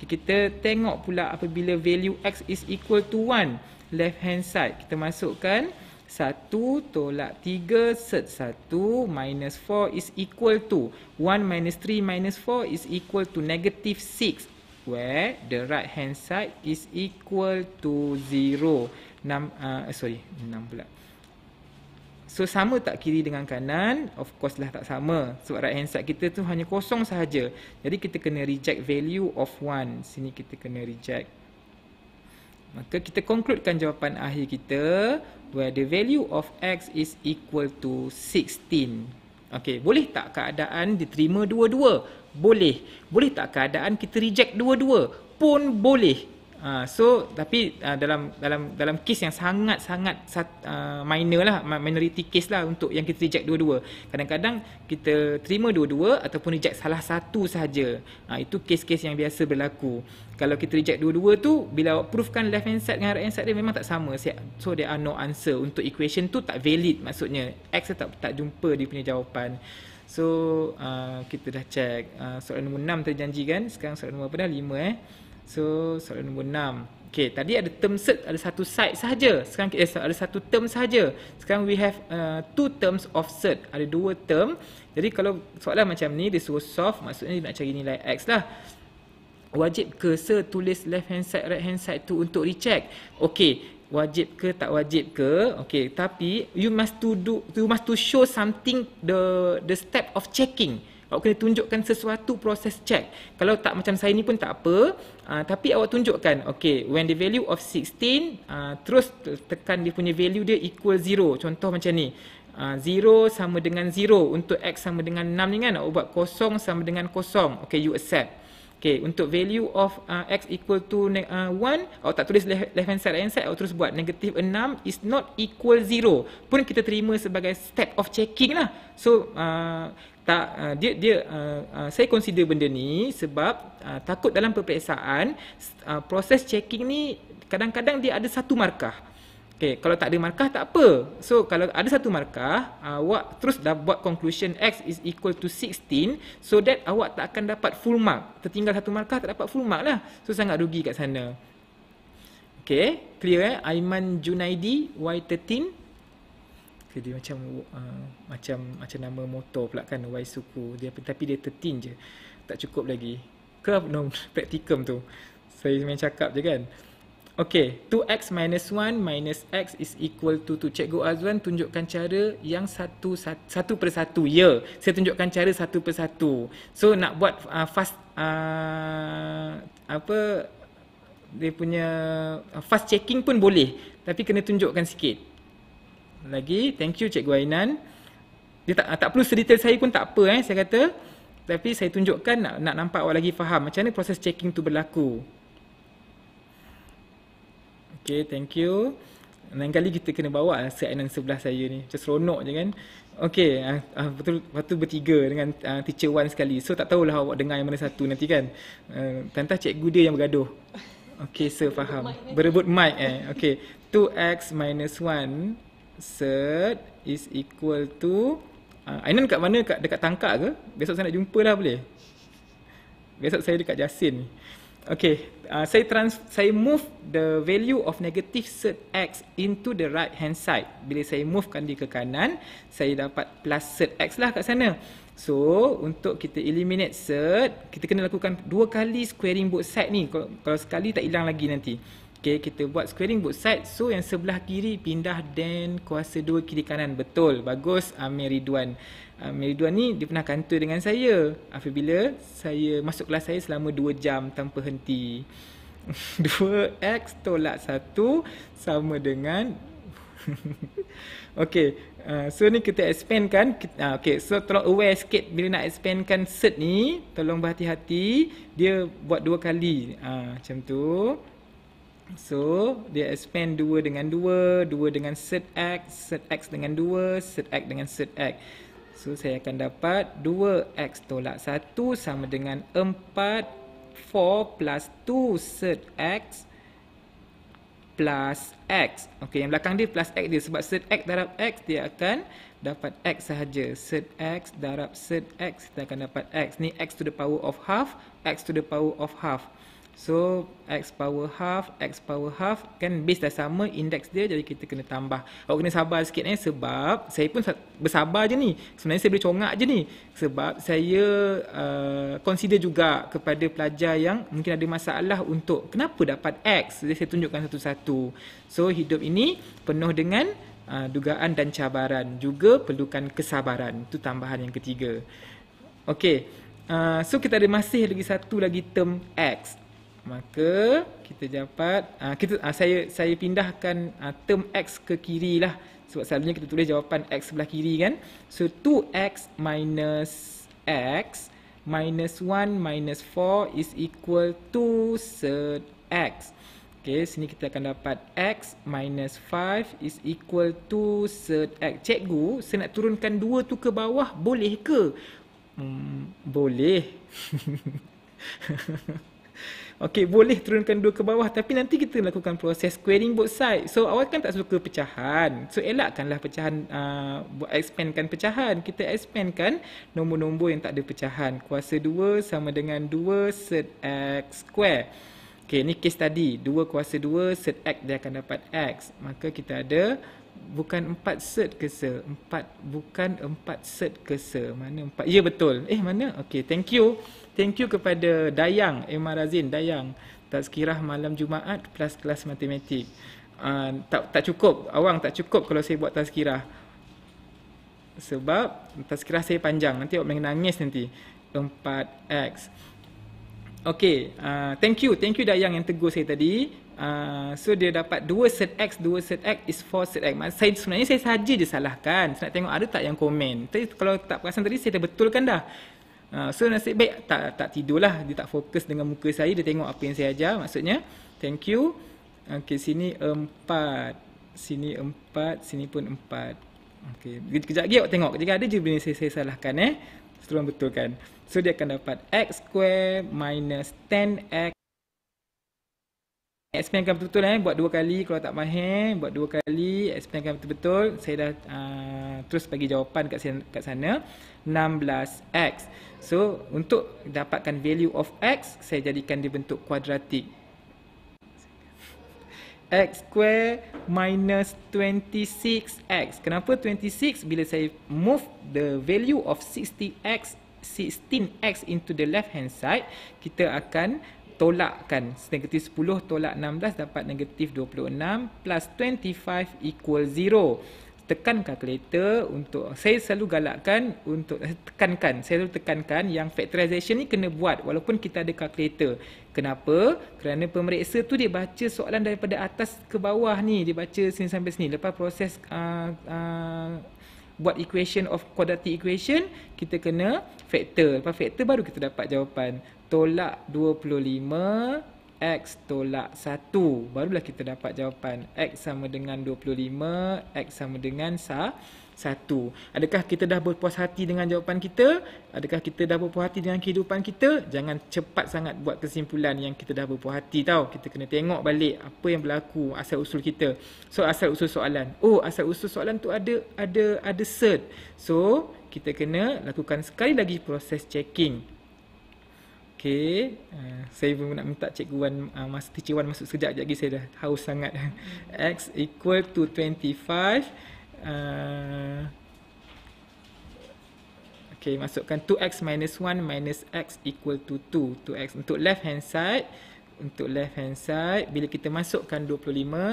Okay, kita tengok pula apabila value x is equal to 1 left hand side. Kita masukkan 1 tolak 3 set 1 minus 4 is equal to 1 minus 3 minus 4 is equal to negative 6 where the right hand side is equal to 0. 6 uh, sorry 6 pula. So sama tak kiri dengan kanan Of course lah tak sama Sebab right hand side kita tu hanya kosong sahaja Jadi kita kena reject value of 1 Sini kita kena reject Maka kita konkludkan jawapan akhir kita Where the value of x is equal to 16 Okay boleh tak keadaan diterima dua-dua? Boleh Boleh tak keadaan kita reject dua-dua? Pun boleh Ah, so tapi uh, dalam dalam dalam kes yang sangat sangat uh, minor lah minority case lah untuk yang kita reject dua-dua kadang-kadang kita terima dua-dua ataupun reject salah satu sahaja uh, itu kes-kes yang biasa berlaku kalau kita reject dua-dua tu bila awak proofkan left hand side dengan right hand side dia memang tak sama so there are no answer untuk equation tu tak valid maksudnya X tak tak jumpa dia punya jawapan so uh, kita dah check uh, soalan nombor 6 terjanji kan sekarang soalan nombor apa dah 5 eh So soalan nombor 6 Okay tadi ada term set ada satu side saja. Sekarang eh, ada satu term saja. Sekarang we have uh, two terms of set. Ada dua term. Jadi kalau soalan macam ni dia suruh soft. maksudnya dia nak cari nilai x lah. Wajib ke se tulis left hand side right hand side tu untuk recheck? Okay wajib ke tak wajib ke Okay, tapi you must to do you must to show something the the step of checking awak kena tunjukkan sesuatu proses check kalau tak macam saya ni pun tak apa uh, tapi awak tunjukkan okay when the value of 16 uh, ah, terus tekan dia punya value dia equal 0 contoh macam ni 0 uh, ah, sama dengan 0 untuk x sama dengan 6 ni kan awak buat kosong sama dengan kosong. okay you accept Okay, untuk value of uh, x equal to uh, awak tak tulis left, left hand side, right hand side, awak terus buat negative 6 is not equal 0. Pun kita terima sebagai step of checking lah. So, uh, tak uh, dia dia uh, uh, saya consider benda ni sebab uh, takut dalam peperiksaan uh, proses checking ni kadang-kadang dia ada satu markah. Okey, kalau tak ada markah tak apa. So kalau ada satu markah, uh, awak terus dah buat conclusion x is equal to 16 so that awak tak akan dapat full mark. Tertinggal satu markah tak dapat full mark lah. So sangat rugi kat sana. Okey, clear eh? Aiman Junaidi Y13 jadi macam uh, macam macam nama motor pula kan Y suku dia tapi dia tertin je tak cukup lagi ke no practicum tu saya main cakap je kan Okay, 2x minus 1 minus x is equal to 2. Cikgu Azwan tunjukkan cara yang satu, satu, satu per satu. Ya, yeah, saya tunjukkan cara satu per satu. So, nak buat uh, fast, uh, apa, dia punya uh, fast checking pun boleh. Tapi kena tunjukkan sikit lagi thank you cikgu Ainan dia tak, tak perlu sedetail saya pun tak apa eh saya kata tapi saya tunjukkan nak, nak nampak awak lagi faham macam mana proses checking tu berlaku Okay, thank you. Lain kali kita kena bawa lah eh, set Ainan sebelah saya ni. Macam seronok je kan. Okay, uh, ah, ah, betul, lepas tu bertiga dengan uh, teacher Wan sekali. So tak tahulah awak dengar yang mana satu nanti kan. Uh, eh, tentah cikgu dia yang bergaduh. Okay, sir faham. Berebut mic eh. Okay, 2x minus 1 Set is equal to uh, Ainan kat mana? Kat, dekat tangkak ke? Besok saya nak jumpa lah boleh? Besok saya dekat Jasin ni. Okay, uh, saya trans, saya move the value of negative set x into the right hand side. Bila saya movekan dia ke kanan, saya dapat plus set x lah kat sana. So, untuk kita eliminate set, kita kena lakukan dua kali squaring both side ni. Kalau, kalau sekali tak hilang lagi nanti. Okay, kita buat squaring both side So, yang sebelah kiri pindah dan kuasa dua kiri kanan. Betul. Bagus, Amir Ridwan. Amir Ridwan ni, dia pernah kantor dengan saya. Apabila saya masuk kelas saya selama dua jam tanpa henti. 2x tolak 1 sama dengan... okay, uh, so ni kita expand kan uh, ah, Okay, so tolong aware sikit Bila nak expand kan set ni Tolong berhati-hati Dia buat dua kali uh, Macam tu So, dia expand 2 dengan 2, 2 dengan set x, set x dengan 2, set x dengan set x. So, saya akan dapat 2x tolak 1 sama dengan 4, 4 plus 2 set x plus x. Okay, yang belakang dia plus x dia sebab set x darab x dia akan dapat x sahaja. Set x darab set x, kita akan dapat x. Ni x to the power of half, x to the power of half. So x power half, x power half kan base dah sama index dia jadi kita kena tambah. Awak kena sabar sikit eh sebab saya pun bersabar je ni. Sebenarnya saya boleh congak je ni. Sebab saya uh, consider juga kepada pelajar yang mungkin ada masalah untuk kenapa dapat x. Jadi saya tunjukkan satu-satu. So hidup ini penuh dengan uh, dugaan dan cabaran. Juga perlukan kesabaran. Itu tambahan yang ketiga. Okay. Uh, so kita ada masih lagi satu lagi term X maka kita dapat uh, kita uh, saya saya pindahkan uh, term x ke kiri lah sebab selalunya kita tulis jawapan x sebelah kiri kan so 2x minus x minus 1 minus 4 is equal to third x Okay, sini kita akan dapat x minus 5 is equal to third x. Cikgu, saya nak turunkan 2 tu ke bawah, boleh ke? Hmm, boleh. Okey, boleh turunkan dua ke bawah tapi nanti kita lakukan proses squaring both side. So awak kan tak suka pecahan. So elakkanlah pecahan uh, expandkan pecahan. Kita expandkan nombor-nombor yang tak ada pecahan. Kuasa 2 sama dengan 2 set x square. Okey, ni case tadi. 2 kuasa 2 set x dia akan dapat x. Maka kita ada bukan 4 set ke se? 4 bukan 4 set ke se? Mana 4? Ya betul. Eh mana? Okey, thank you. Thank you kepada Dayang, Emma Razin, Dayang. Tazkirah malam Jumaat kelas kelas matematik. Uh, tak tak cukup, awang tak cukup kalau saya buat tazkirah. Sebab tazkirah saya panjang, nanti awak nangis nanti. 4X. Okay, uh, ah, thank you. Thank you Dayang yang tegur saya tadi. Uh, so dia dapat 2 set X, 2 set X is 4 set X. Saya, sebenarnya saya sahaja je salahkan. Saya nak tengok ada tak yang komen. Tapi kalau tak perasan tadi, saya dah betulkan dah. Ha, so nasib baik tak, tak tidur lah Dia tak fokus dengan muka saya Dia tengok apa yang saya ajar Maksudnya Thank you Okay sini empat Sini empat Sini pun empat Okay Kejap lagi awak tengok Jika ada je benda saya, saya salahkan eh Seterusnya betulkan So dia akan dapat X square minus 10X Explain akan betul-betul eh Buat dua kali kalau tak mahir Buat dua kali Explain akan betul-betul Saya dah uh, terus bagi jawapan kat sana, 16X So untuk dapatkan value of x, saya jadikan dia bentuk kuadratik. x square minus 26x. Kenapa 26? Bila saya move the value of 60x, 16x into the left hand side, kita akan tolakkan. Negatif 10 tolak 16 dapat negatif 26 plus 25 equal 0. Tekan kalkulator untuk saya selalu galakkan untuk tekankan saya selalu tekankan yang factorization ni kena buat walaupun kita ada kalkulator kenapa kerana pemeriksa tu dia baca soalan daripada atas ke bawah ni dia baca sini sampai sini lepas proses uh, uh, buat equation of quadratic equation kita kena factor lepas factor baru kita dapat jawapan tolak 25 X tolak 1 Barulah kita dapat jawapan X sama dengan 25 X sama dengan 1 Adakah kita dah berpuas hati dengan jawapan kita? Adakah kita dah berpuas hati dengan kehidupan kita? Jangan cepat sangat buat kesimpulan yang kita dah berpuas hati tau Kita kena tengok balik apa yang berlaku asal usul kita So asal usul soalan Oh asal usul soalan tu ada ada ada cert So kita kena lakukan sekali lagi proses checking Okay, uh, eh, saya pun nak minta cikgu Wan, uh, ah, masa teacher Wan masuk sekejap, sekejap lagi saya dah haus sangat. X equal to 25. Uh, okay, masukkan 2X minus 1 minus X equal to 2. 2X untuk left hand side. Untuk left hand side, bila kita masukkan 25,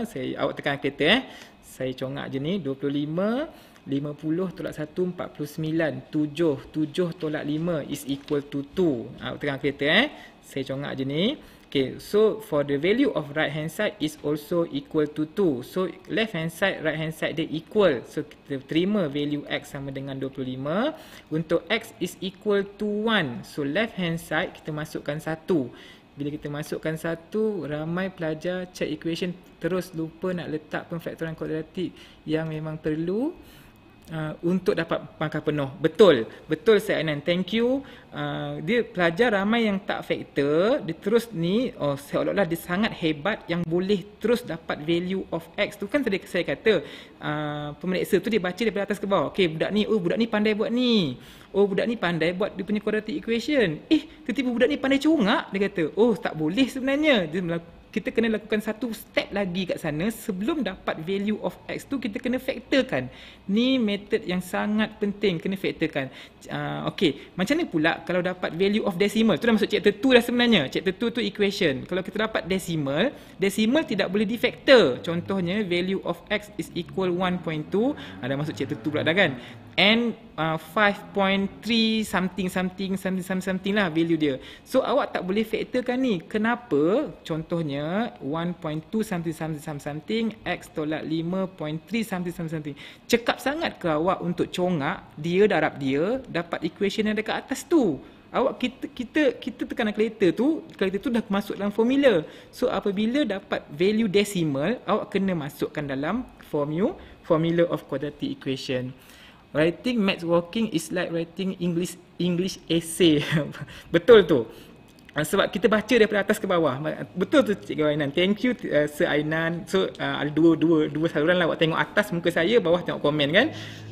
saya awak tekan kereta eh. Saya congak je ni, 25 50 tolak 1, 49. 7, 7 tolak 5 is equal to 2. Ha, ah, tengah kereta eh. Saya congak je ni. Okay, so for the value of right hand side is also equal to 2. So left hand side, right hand side dia equal. So kita terima value x sama dengan 25. Untuk x is equal to 1. So left hand side kita masukkan 1. Bila kita masukkan 1, ramai pelajar check equation terus lupa nak letak pun faktoran kuadratik yang memang perlu uh, untuk dapat pangkal penuh. Betul. Betul saya Anan. Thank you. Uh, dia pelajar ramai yang tak factor. Dia terus ni, oh, seolah-olah dia sangat hebat yang boleh terus dapat value of X. Tu kan tadi saya kata, uh, pemeriksa tu dia baca daripada atas ke bawah. Okay, budak ni, oh budak ni pandai buat ni. Oh budak ni pandai buat dia punya quadratic equation. Eh, tiba-tiba budak ni pandai congak. Dia kata, oh tak boleh sebenarnya. Dia melakukan kita kena lakukan satu step lagi kat sana sebelum dapat value of X tu kita kena faktorkan. Ni method yang sangat penting kena faktorkan. Uh, ah, okay, macam ni pula kalau dapat value of decimal. Tu dah masuk chapter 2 dah sebenarnya. Chapter 2 tu equation. Kalau kita dapat decimal, decimal tidak boleh difaktor. Contohnya value of X is equal 1.2. Ada ah, masuk chapter 2 pula dah kan and uh, 5.3 something something something something something lah value dia. So awak tak boleh faktorkan ni. Kenapa? Contohnya 1.2 something something something x tolak 5.3 something something something. Cekap sangat ke awak untuk congak dia darab dia dapat equation yang dekat atas tu. Awak kita kita kita tekan kalkulator tu, kalkulator tu dah masuk dalam formula. So apabila dapat value decimal, awak kena masukkan dalam formula formula of quadratic equation writing maths working is like writing English English essay. Betul tu. Ah, sebab kita baca daripada atas ke bawah. Betul tu Cikgu Ainan. Thank you uh, Sir Ainan. So uh, ada dua dua dua saluran lah. Awak tengok atas muka saya, bawah tengok komen kan.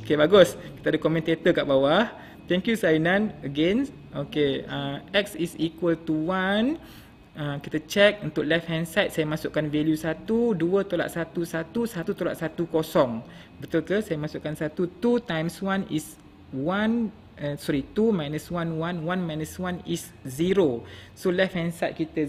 Okay bagus. Kita ada commentator kat bawah. Thank you Sir Ainan again. Okay. Uh, X is equal to 1 uh, kita check untuk left hand side saya masukkan value 1 2 tolak 1 1 1 tolak 1 kosong betul ke saya masukkan 1 2 times 1 is 1 Uh, eh, sorry 2 minus 1 1 1 minus 1 is 0 so left hand side kita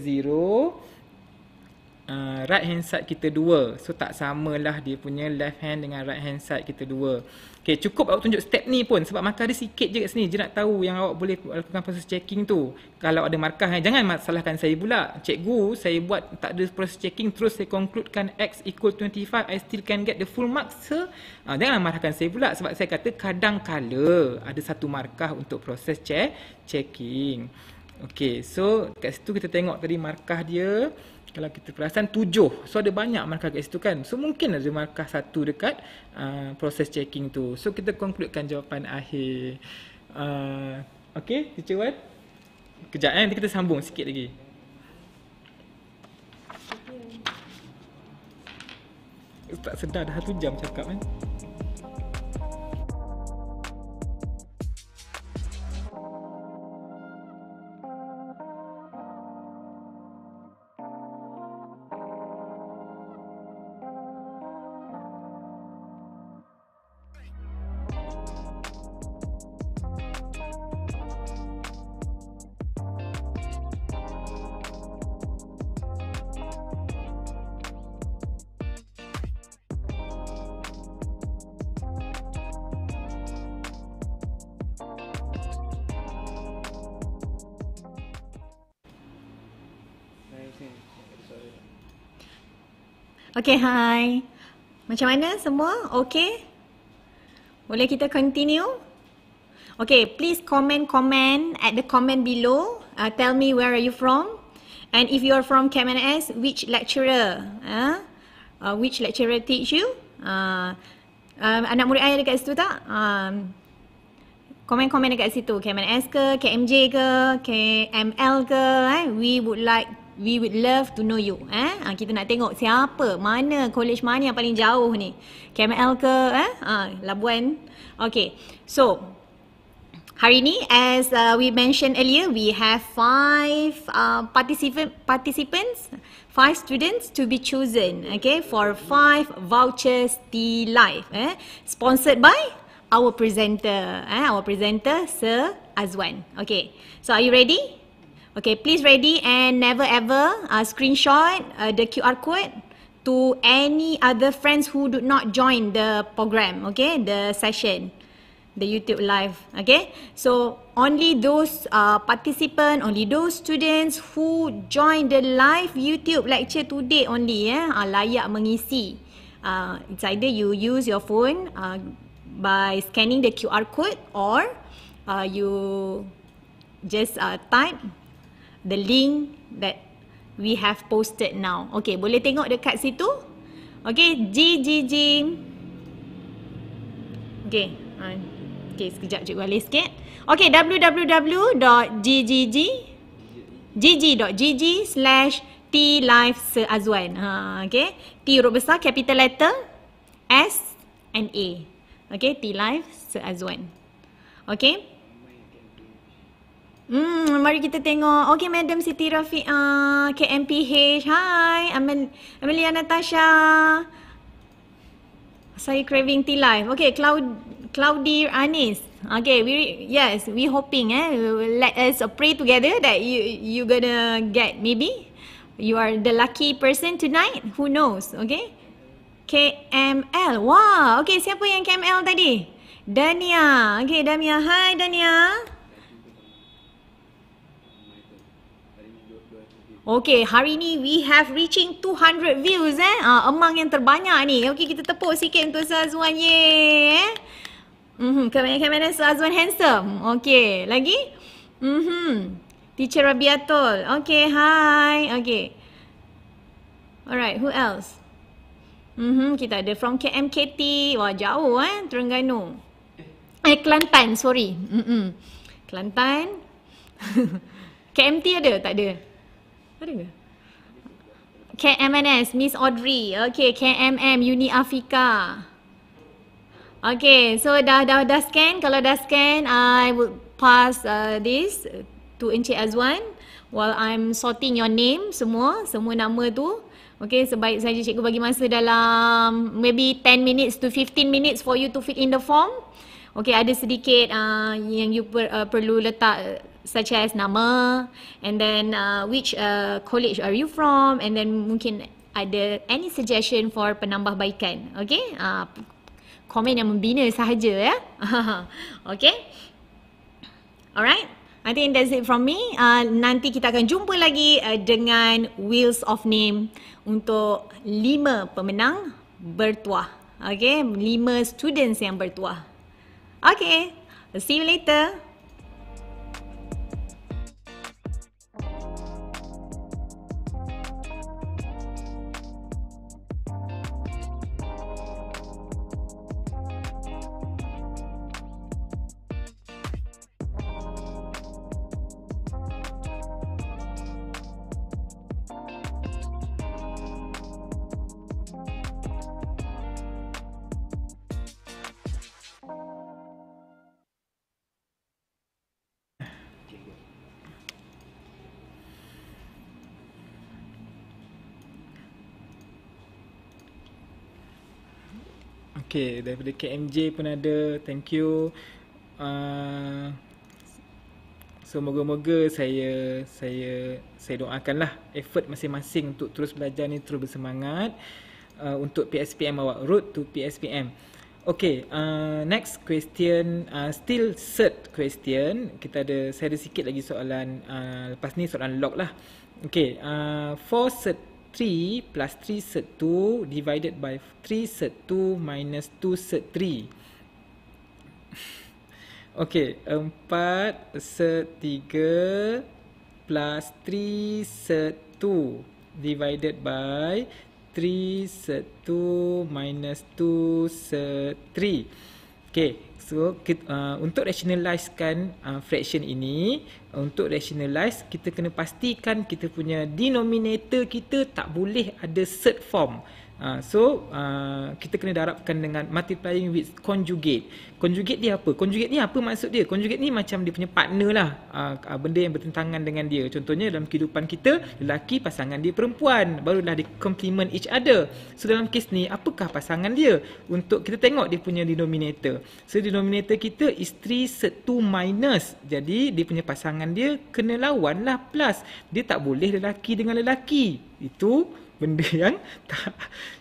uh, right hand side kita dua. So tak samalah dia punya left hand dengan right hand side kita dua. Okay, cukup awak tunjuk step ni pun sebab markah dia sikit je kat sini. Dia nak tahu yang awak boleh lakukan proses checking tu. Kalau ada markah, eh, jangan masalahkan saya pula. Cikgu, saya buat tak ada proses checking terus saya concludekan X equal 25. I still can get the full mark. se. uh, ah, janganlah marahkan saya pula sebab saya kata kadang kala ada satu markah untuk proses check checking. Okay, so kat situ kita tengok tadi markah dia kalau kita perasan tujuh so ada banyak markah kat situ kan so mungkin ada markah satu dekat uh, proses checking tu so kita konkludkan jawapan akhir uh, ok teacher Wan kejap eh nanti kita sambung sikit lagi tak sedar dah satu jam cakap kan eh? Okay, hi. Macam mana semua? Okay? Boleh kita continue? Okay, please comment comment at the comment below. Uh, tell me where are you from? And if you are from KMNS, which lecturer? Uh, uh, which lecturer teach you? Uh, um, anak murid saya dekat situ tak? Um, comment komen dekat situ. KMNS ke? KMJ ke? KML ke? Eh? We would like we would love to know you eh ha, kita nak tengok siapa mana college mana yang paling jauh ni KML ke eh ha, Labuan okay so hari ni as uh, we mentioned earlier we have five uh, participant participants five students to be chosen okay for five vouchers to life eh sponsored by our presenter eh our presenter sir Azwan okay so are you ready Okay, please ready and never ever uh, screenshot uh, the QR code to any other friends who do not join the program, okay, the session, the YouTube live, okay. So only those uh, participant, only those students who join the live YouTube lecture today only, yeah, are uh, layak mengisi. Uh, it's either you use your phone uh, by scanning the QR code or uh, you just uh, type the link that we have posted now. Okay, boleh tengok dekat situ? Okay, G, G, G. Okay. Uh, okay, sekejap cikgu alih sikit. Okay, www.ggg gg.gg slash T Life Seazuan. Ha, okay. T huruf besar, capital letter, S and A. Okay, T Life Seazuan. Okay. Hmm, mari kita tengok. Okay, Madam Siti Rafi'ah, KMPH. Hi, Amel Amelia Natasha. Saya craving tea live. Okay, Cloud Cloudy Anis. Okay, we yes, we hoping eh. Let us pray together that you you gonna get maybe you are the lucky person tonight. Who knows? Okay. KML. Wah, wow. okay, siapa yang KML tadi? Dania. Okay, Dania. Hi, Dania. Okay, hari ni we have reaching 200 views eh. Uh, ah, among yang terbanyak ni. Okay, kita tepuk sikit untuk Sazwan. Yeay. Eh? Mm-hmm. Kamera-kamera Sazwan handsome. Okay, lagi? Mm-hmm. Teacher Rabiatul. Okay, hi. Okay. Alright, who else? Mm-hmm. Kita ada from KMKT. Wah, jauh eh. Terengganu. Eh, Kelantan. Sorry. Mm-hmm. Kelantan. KMT ada? Tak ada. Ada ke? KMNS, Miss Audrey. Okay, KMM, Uni Afika. Okay, so dah dah dah scan. Kalau dah scan, I will pass uh, this to Encik Azwan while I'm sorting your name semua, semua nama tu. Okay, sebaik saja cikgu bagi masa dalam maybe 10 minutes to 15 minutes for you to fill in the form. Okay, ada sedikit uh, yang you per, uh, perlu letak such as nama and then uh, which uh, college are you from and then mungkin ada any suggestion for penambahbaikan okay uh, komen yang membina sahaja ya okay alright I think that's it from me. Uh, nanti kita akan jumpa lagi uh, dengan Wheels of Name untuk lima pemenang bertuah. Okay, lima students yang bertuah. Okay, see you later. Okay, daripada KMJ pun ada. Thank you. Uh, so, moga-moga saya, saya, saya lah effort masing-masing untuk terus belajar ni terus bersemangat uh, untuk PSPM awak. root to PSPM. Okay, uh, ah, next question, uh, still third question. Kita ada, saya ada sikit lagi soalan, uh, lepas ni soalan log lah. Okay, uh, for third 3 plus 3 set 2 divided by 3 set 2 minus 2 set 3. okay, 4 set 3 plus 3 set 2 divided by 3 set 2 minus 2 set Okay, so kita, uh, untuk rationalisekan uh, fraction ini, untuk rationalise kita kena pastikan kita punya denominator kita tak boleh ada third form. Ah, so uh, kita kena darabkan dengan multiplying with conjugate. Conjugate dia apa? Conjugate ni apa maksud dia? Conjugate ni macam dia punya partner lah. Uh, uh, benda yang bertentangan dengan dia. Contohnya dalam kehidupan kita, lelaki pasangan dia perempuan. Barulah dia complement each other. So dalam kes ni, apakah pasangan dia? Untuk kita tengok dia punya denominator. So denominator kita isteri setu minus. Jadi dia punya pasangan dia kena lawan lah plus. Dia tak boleh lelaki dengan lelaki. Itu benda yang tak,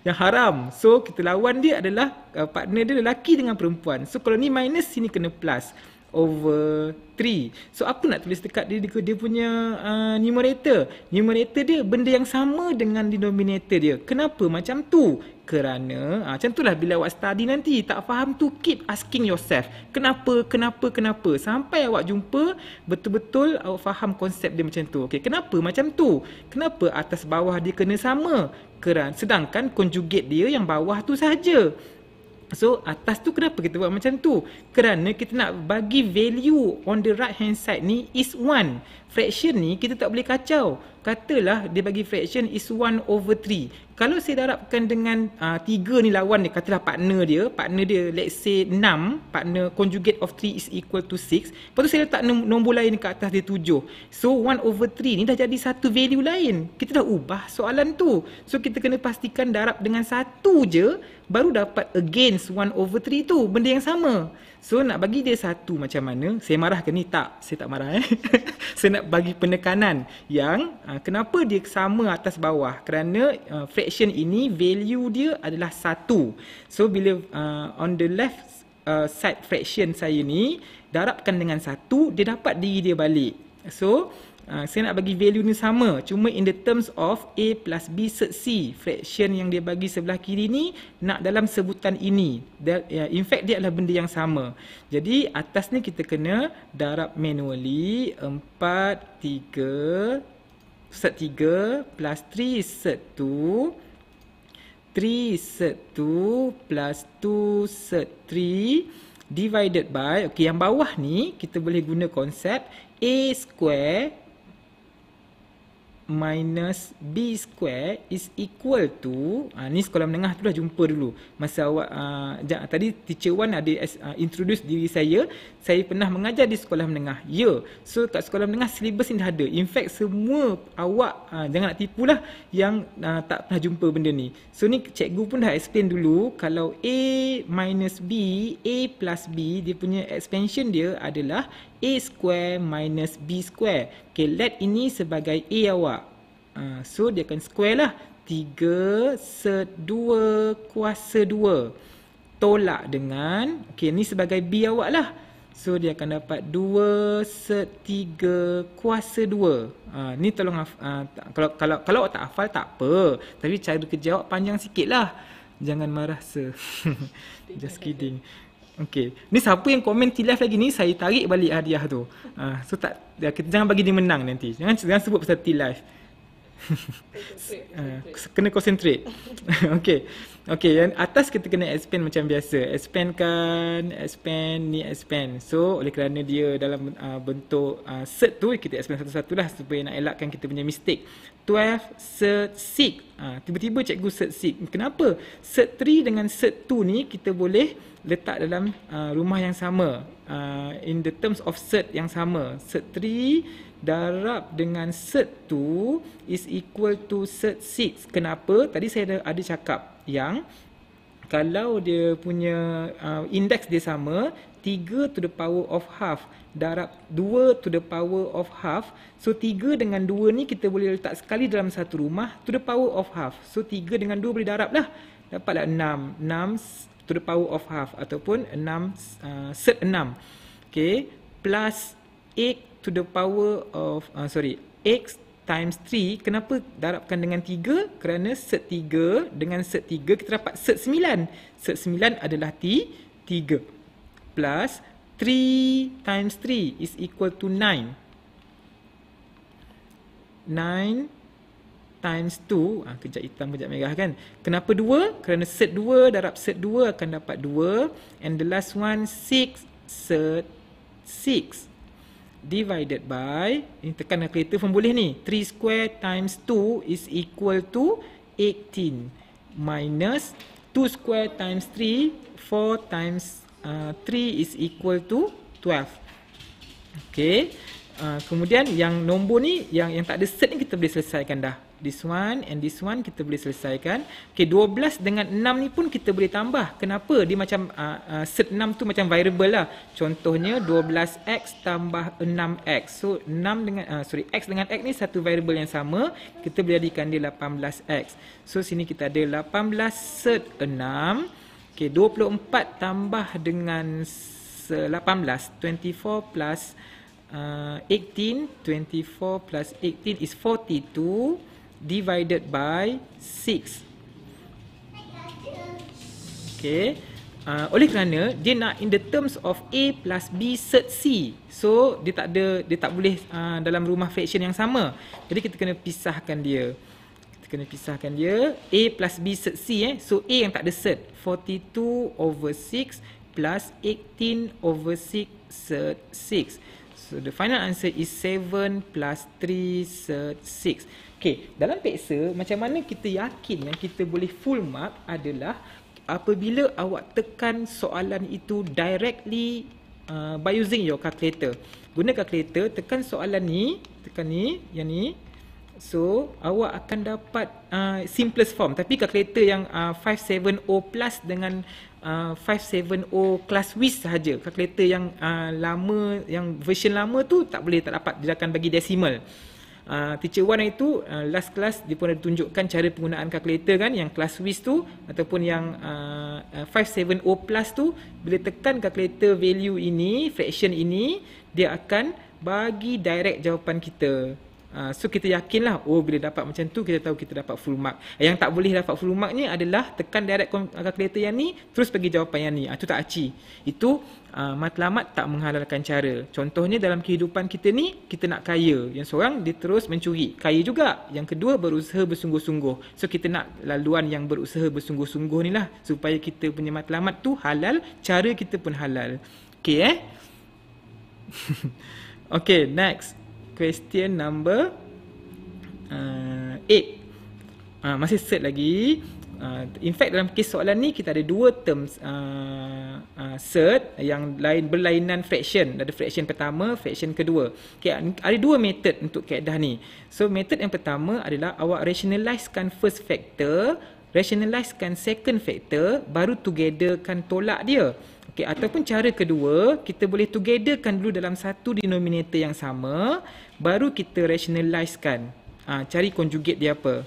yang haram. So kita lawan dia adalah uh, partner dia lelaki dengan perempuan. So kalau ni minus sini kena plus over 3. So aku nak tulis dekat dia dia, dia punya uh, numerator. Numerator dia benda yang sama dengan denominator dia. Kenapa macam tu? kerana ha, macam lah bila awak study nanti tak faham tu keep asking yourself kenapa kenapa kenapa sampai awak jumpa betul-betul awak faham konsep dia macam tu okay kenapa macam tu kenapa atas bawah dia kena sama kerana sedangkan conjugate dia yang bawah tu saja So atas tu kenapa kita buat macam tu? Kerana kita nak bagi value on the right hand side ni is one. Fraction ni kita tak boleh kacau katalah dia bagi fraction is 1 over 3. Kalau saya darabkan dengan uh, ni lawan dia, katalah partner dia, partner dia let's say 6, partner conjugate of 3 is equal to 6. Lepas tu saya letak nombor lain kat atas dia 7. So 1 over 3 ni dah jadi satu value lain. Kita dah ubah soalan tu. So kita kena pastikan darab dengan satu je, baru dapat against 1 over 3 tu. Benda yang sama. So nak bagi dia satu macam mana Saya marah ke ni? Tak Saya tak marah eh Saya nak bagi penekanan Yang uh, Kenapa dia sama atas bawah Kerana uh, Fraction ini Value dia adalah satu So bila uh, On the left uh, Side fraction saya ni Darabkan dengan satu Dia dapat diri dia balik So So Ha, saya nak bagi value ni sama cuma in the terms of A plus B set C fraction yang dia bagi sebelah kiri ni nak dalam sebutan ini That, yeah, in fact dia adalah benda yang sama jadi atas ni kita kena darab manually 4, 3 set 3 plus 3 set 2 3 set 2 plus 2 set 3 divided by okay, yang bawah ni kita boleh guna konsep A square minus B square is equal to ha, Ni sekolah menengah tu dah jumpa dulu Masa awak, ha, ah, jang, tadi teacher Wan ada ha, introduce diri saya Saya pernah mengajar di sekolah menengah Ya, so kat sekolah menengah syllabus ni dah ada In fact semua awak, ha, jangan nak tipu lah Yang ha, tak pernah jumpa benda ni So ni cikgu pun dah explain dulu Kalau A minus B, A plus B Dia punya expansion dia adalah a square minus b square. Okay, let ini sebagai a awak. Uh, so, dia akan square lah. 3 se 2 kuasa 2. Tolak dengan, okay, ni sebagai b awak lah. So, dia akan dapat 2 se 3 kuasa 2. Uh, ah, ni tolong, uh, kalau kalau kalau tak hafal tak apa. Tapi cara kerja awak panjang sikit lah. Jangan marah se. Just kidding. Okey. Ni siapa yang komen tilaf lagi ni saya tarik balik hadiah tu. Ha, so tak ya, kita jangan bagi dia menang nanti. Jangan jangan sebut pasal tilaf. uh, ah, kena konsentrate Okey, okey yang atas kita kena expand macam biasa Expand kan Expand ni expand So oleh kerana dia dalam uh, bentuk uh, cert tu Kita expand satu satulah Supaya nak elakkan kita punya mistake 12 cert seek uh, Tiba-tiba cikgu set seek Kenapa? Set 3 dengan set 2 ni kita boleh letak dalam uh, rumah yang sama uh, in the terms of set yang sama set 3 darab dengan set 2 is equal to set 6 kenapa tadi saya ada, ada cakap yang kalau dia punya uh, index dia sama 3 to the power of half darab 2 to the power of half so 3 dengan 2 ni kita boleh letak sekali dalam satu rumah to the power of half so 3 dengan 2 boleh darab lah dapatlah 6 6 to the power of half ataupun 6 uh, set 6 okey plus 8 to the power of uh, sorry x times 3 kenapa darabkan dengan 3 kerana set 3 dengan set 3 kita dapat set 9 set 9 adalah t 3 plus 3 times 3 is equal to 9 9 times 2 ha, ah, kejap hitam kejap merah kan kenapa 2 kerana set 2 darab set 2 akan dapat 2 and the last one 6 set 6 divided by ini tekan kereta pun boleh ni 3 square times 2 is equal to 18 minus 2 square times 3 4 times uh, ah, 3 is equal to 12 okey uh, kemudian yang nombor ni yang yang tak ada set ni kita boleh selesaikan dah this one and this one kita boleh selesaikan. Okey 12 dengan 6 ni pun kita boleh tambah. Kenapa? Dia macam uh, uh, set 6 tu macam variable lah. Contohnya 12x tambah 6x. So 6 dengan uh, sorry x dengan x ni satu variable yang sama. Kita boleh jadikan dia 18x. So sini kita ada 18 set 6. Okey 24 tambah dengan 18 24 plus uh, 18 24 plus 18 is 42 divided by 6. Okay. Uh, oleh kerana dia nak in the terms of A plus B set C. So, dia tak ada, dia tak boleh uh, dalam rumah fraction yang sama. Jadi, kita kena pisahkan dia. Kita kena pisahkan dia. A plus B set C eh. So, A yang tak ada set. 42 over 6 plus 18 over 6 set 6. So, the final answer is 7 plus 3 set 6. Okey, dalam peksa macam mana kita yakin yang kita boleh full mark adalah apabila awak tekan soalan itu directly uh, by using your calculator. Guna calculator, tekan soalan ni, tekan ni, yang ni. So, awak akan dapat uh, simplest form. Tapi calculator yang uh, 570 plus dengan uh, 570 class width sahaja. Calculator yang uh, lama, yang version lama tu tak boleh, tak dapat. Dia akan bagi decimal. Ah, teacher Wan itu uh, last class dia pun ada tunjukkan cara penggunaan kalkulator kan yang class WIS tu ataupun yang uh, ah, 570 plus tu bila tekan kalkulator value ini fraction ini dia akan bagi direct jawapan kita Ah, so kita yakinlah oh bila dapat macam tu kita tahu kita dapat full mark yang tak boleh dapat full mark ni adalah tekan direct calculator yang ni terus pergi jawapan yang ni itu ah, tak aci itu uh, matlamat tak menghalalkan cara contohnya dalam kehidupan kita ni kita nak kaya yang seorang dia terus mencuri kaya juga yang kedua berusaha bersungguh-sungguh so kita nak laluan yang berusaha bersungguh-sungguh ni lah supaya kita punya matlamat tu halal cara kita pun halal Okay eh Okay next question number uh, 8 uh, Masih set lagi uh, In fact dalam kes soalan ni kita ada dua terms uh, uh, Third yang lain berlainan fraction Ada fraction pertama, fraction kedua okay, Ada dua method untuk keadaan ni So method yang pertama adalah awak rationalisekan first factor Rationalisekan second factor baru togetherkan tolak dia Okay, ataupun cara kedua, kita boleh togetherkan dulu dalam satu denominator yang sama baru kita rationalisekan uh, ha, cari conjugate dia apa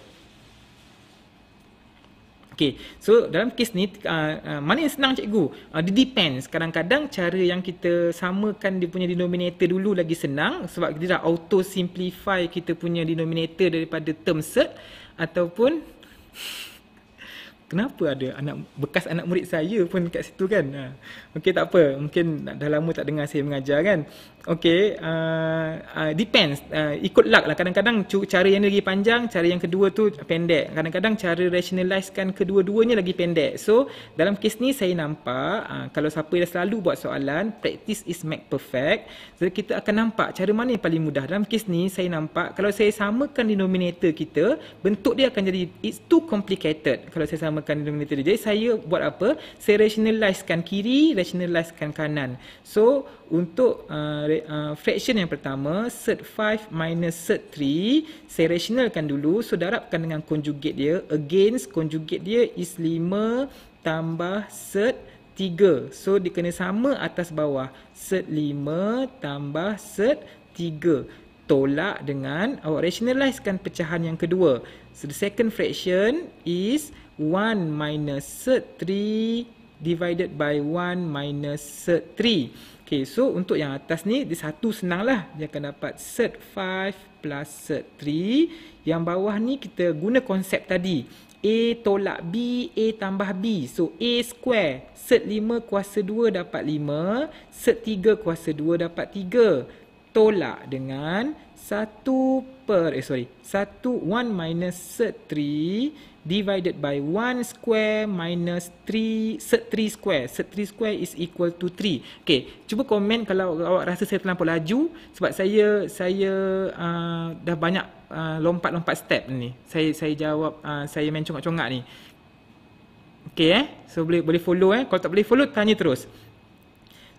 Okay. So dalam kes ni uh, uh, mana yang senang cikgu? Uh, it depends. Kadang-kadang cara yang kita samakan dia punya denominator dulu lagi senang sebab kita dah auto simplify kita punya denominator daripada term set ataupun kenapa ada anak bekas anak murid saya pun kat situ kan. Uh, Okey tak apa. Mungkin dah lama tak dengar saya mengajar kan. Okey, uh, uh, depends. Uh, ikut luck lah. Kadang-kadang cara yang lagi panjang, cara yang kedua tu pendek. Kadang-kadang cara rationalisekan kedua-duanya lagi pendek. So, dalam kes ni saya nampak uh, kalau siapa yang selalu buat soalan, practice is make perfect. Jadi so, kita akan nampak cara mana yang paling mudah. Dalam kes ni saya nampak kalau saya samakan denominator kita, bentuk dia akan jadi it's too complicated. Kalau saya samakan denominator dia. Jadi saya buat apa? Saya rationalisekan kiri rationalize kanan-kanan. So, untuk uh, uh, fraction yang pertama, set 5 minus set 3, saya rationalkan dulu. So, darabkan dengan conjugate dia. Again, conjugate dia is 5 tambah set 3. So, dia kena sama atas bawah. Set 5 tambah set 3 tolak dengan awak rationalisekan pecahan yang kedua. So the second fraction is 1 minus cert divided by 1 minus cert 3. Okay, so untuk yang atas ni, dia satu senang lah Dia akan dapat cert 5 plus cert 3. Yang bawah ni kita guna konsep tadi. A tolak B, A tambah B. So A square, cert 5 kuasa 2 dapat 5, cert 3 kuasa 2 dapat 3. Tolak dengan 1 per, eh sorry, 1 1 minus cert 3 divided by 1 square minus 3 set 3 square set 3 square is equal to 3 okay cuba komen kalau awak rasa saya terlalu laju sebab saya saya uh, dah banyak uh, lompat-lompat uh, step ni saya saya jawab uh, saya main congak-congak ni okey eh so boleh boleh follow eh kalau tak boleh follow tanya terus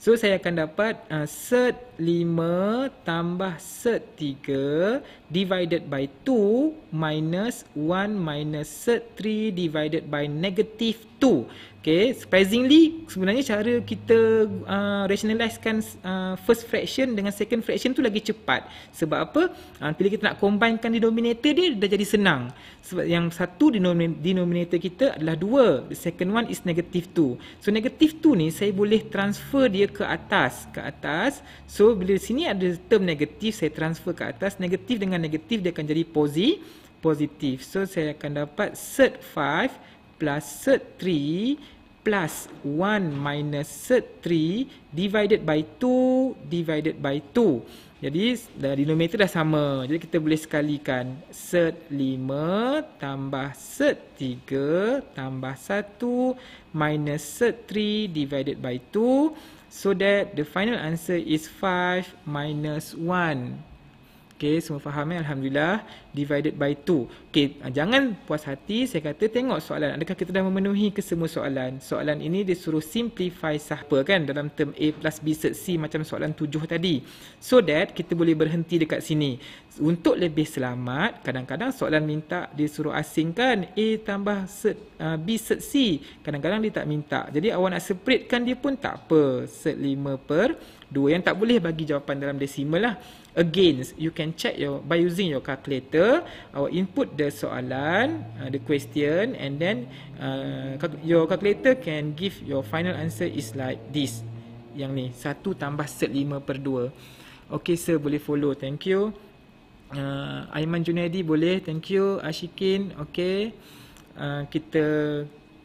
So saya akan dapat uh, cert 5 tambah cert 3 divided by 2 minus 1 minus cert 3 divided by negative 2. Okay, surprisingly sebenarnya cara kita uh, rationalisekan uh, first fraction dengan second fraction tu lagi cepat. Sebab apa? Uh, bila kita nak combinekan denominator dia dah jadi senang. Sebab yang satu denominator kita adalah dua, The second one is negative two. So negative two ni saya boleh transfer dia ke atas, ke atas. So bila sini ada term negatif, saya transfer ke atas. Negatif dengan negatif dia akan jadi posi positif. So saya akan dapat third five plus third three plus 1 minus set 3 divided by 2 divided by 2. Jadi dah denominator dah sama. Jadi kita boleh sekalikan set 5 tambah set 3 tambah 1 minus set 3 divided by 2 so that the final answer is 5 minus 1. Okay, semua faham ya? Alhamdulillah. Divided by two. Okay, ah, jangan puas hati. Saya kata tengok soalan. Adakah kita dah memenuhi kesemua soalan? Soalan ini dia suruh simplify sahpa kan? Dalam term A plus B set C macam soalan tujuh tadi. So that kita boleh berhenti dekat sini. Untuk lebih selamat, kadang-kadang soalan minta dia suruh asingkan A tambah set, uh, B set C. Kadang-kadang dia tak minta. Jadi awak nak kan dia pun tak apa. Set lima per dua yang tak boleh bagi jawapan dalam decimal lah against you can check your by using your calculator I will input the soalan uh, the question and then uh, your calculator can give your final answer is like this yang ni 1 tambah set 5 per 2 Okay sir boleh follow thank you uh, Aiman Junaidi boleh thank you Ashikin okay uh, kita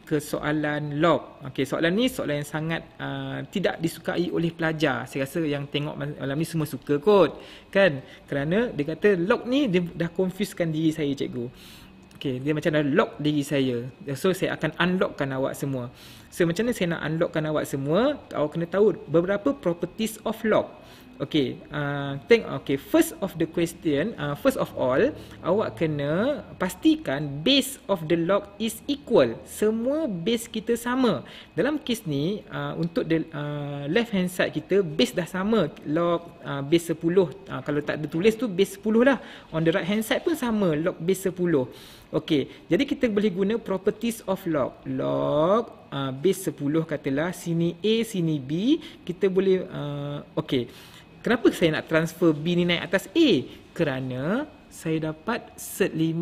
ke soalan log. Okey, soalan ni soalan yang sangat uh, tidak disukai oleh pelajar. Saya rasa yang tengok malam ni semua suka kot. Kan? Kerana dia kata log ni dia dah confusekan diri saya cikgu. Okey, dia macam dah log diri saya. So saya akan unlockkan awak semua. So macam mana saya nak unlockkan awak semua? Awak kena tahu beberapa properties of log. Okay, uh, think okay. First of the question, uh, first of all, awak kena pastikan base of the log is equal. Semua base kita sama. Dalam kes ni, uh, untuk the uh, left hand side kita base dah sama. Log uh, base 10. Uh, kalau tak ditulis tu base 10 lah. On the right hand side pun sama. Log base 10. Okay, jadi kita boleh guna properties of log. Log Uh, base 10 katalah sini A sini B kita boleh uh, okey Kenapa saya nak transfer B ni naik atas A? Kerana saya dapat set 5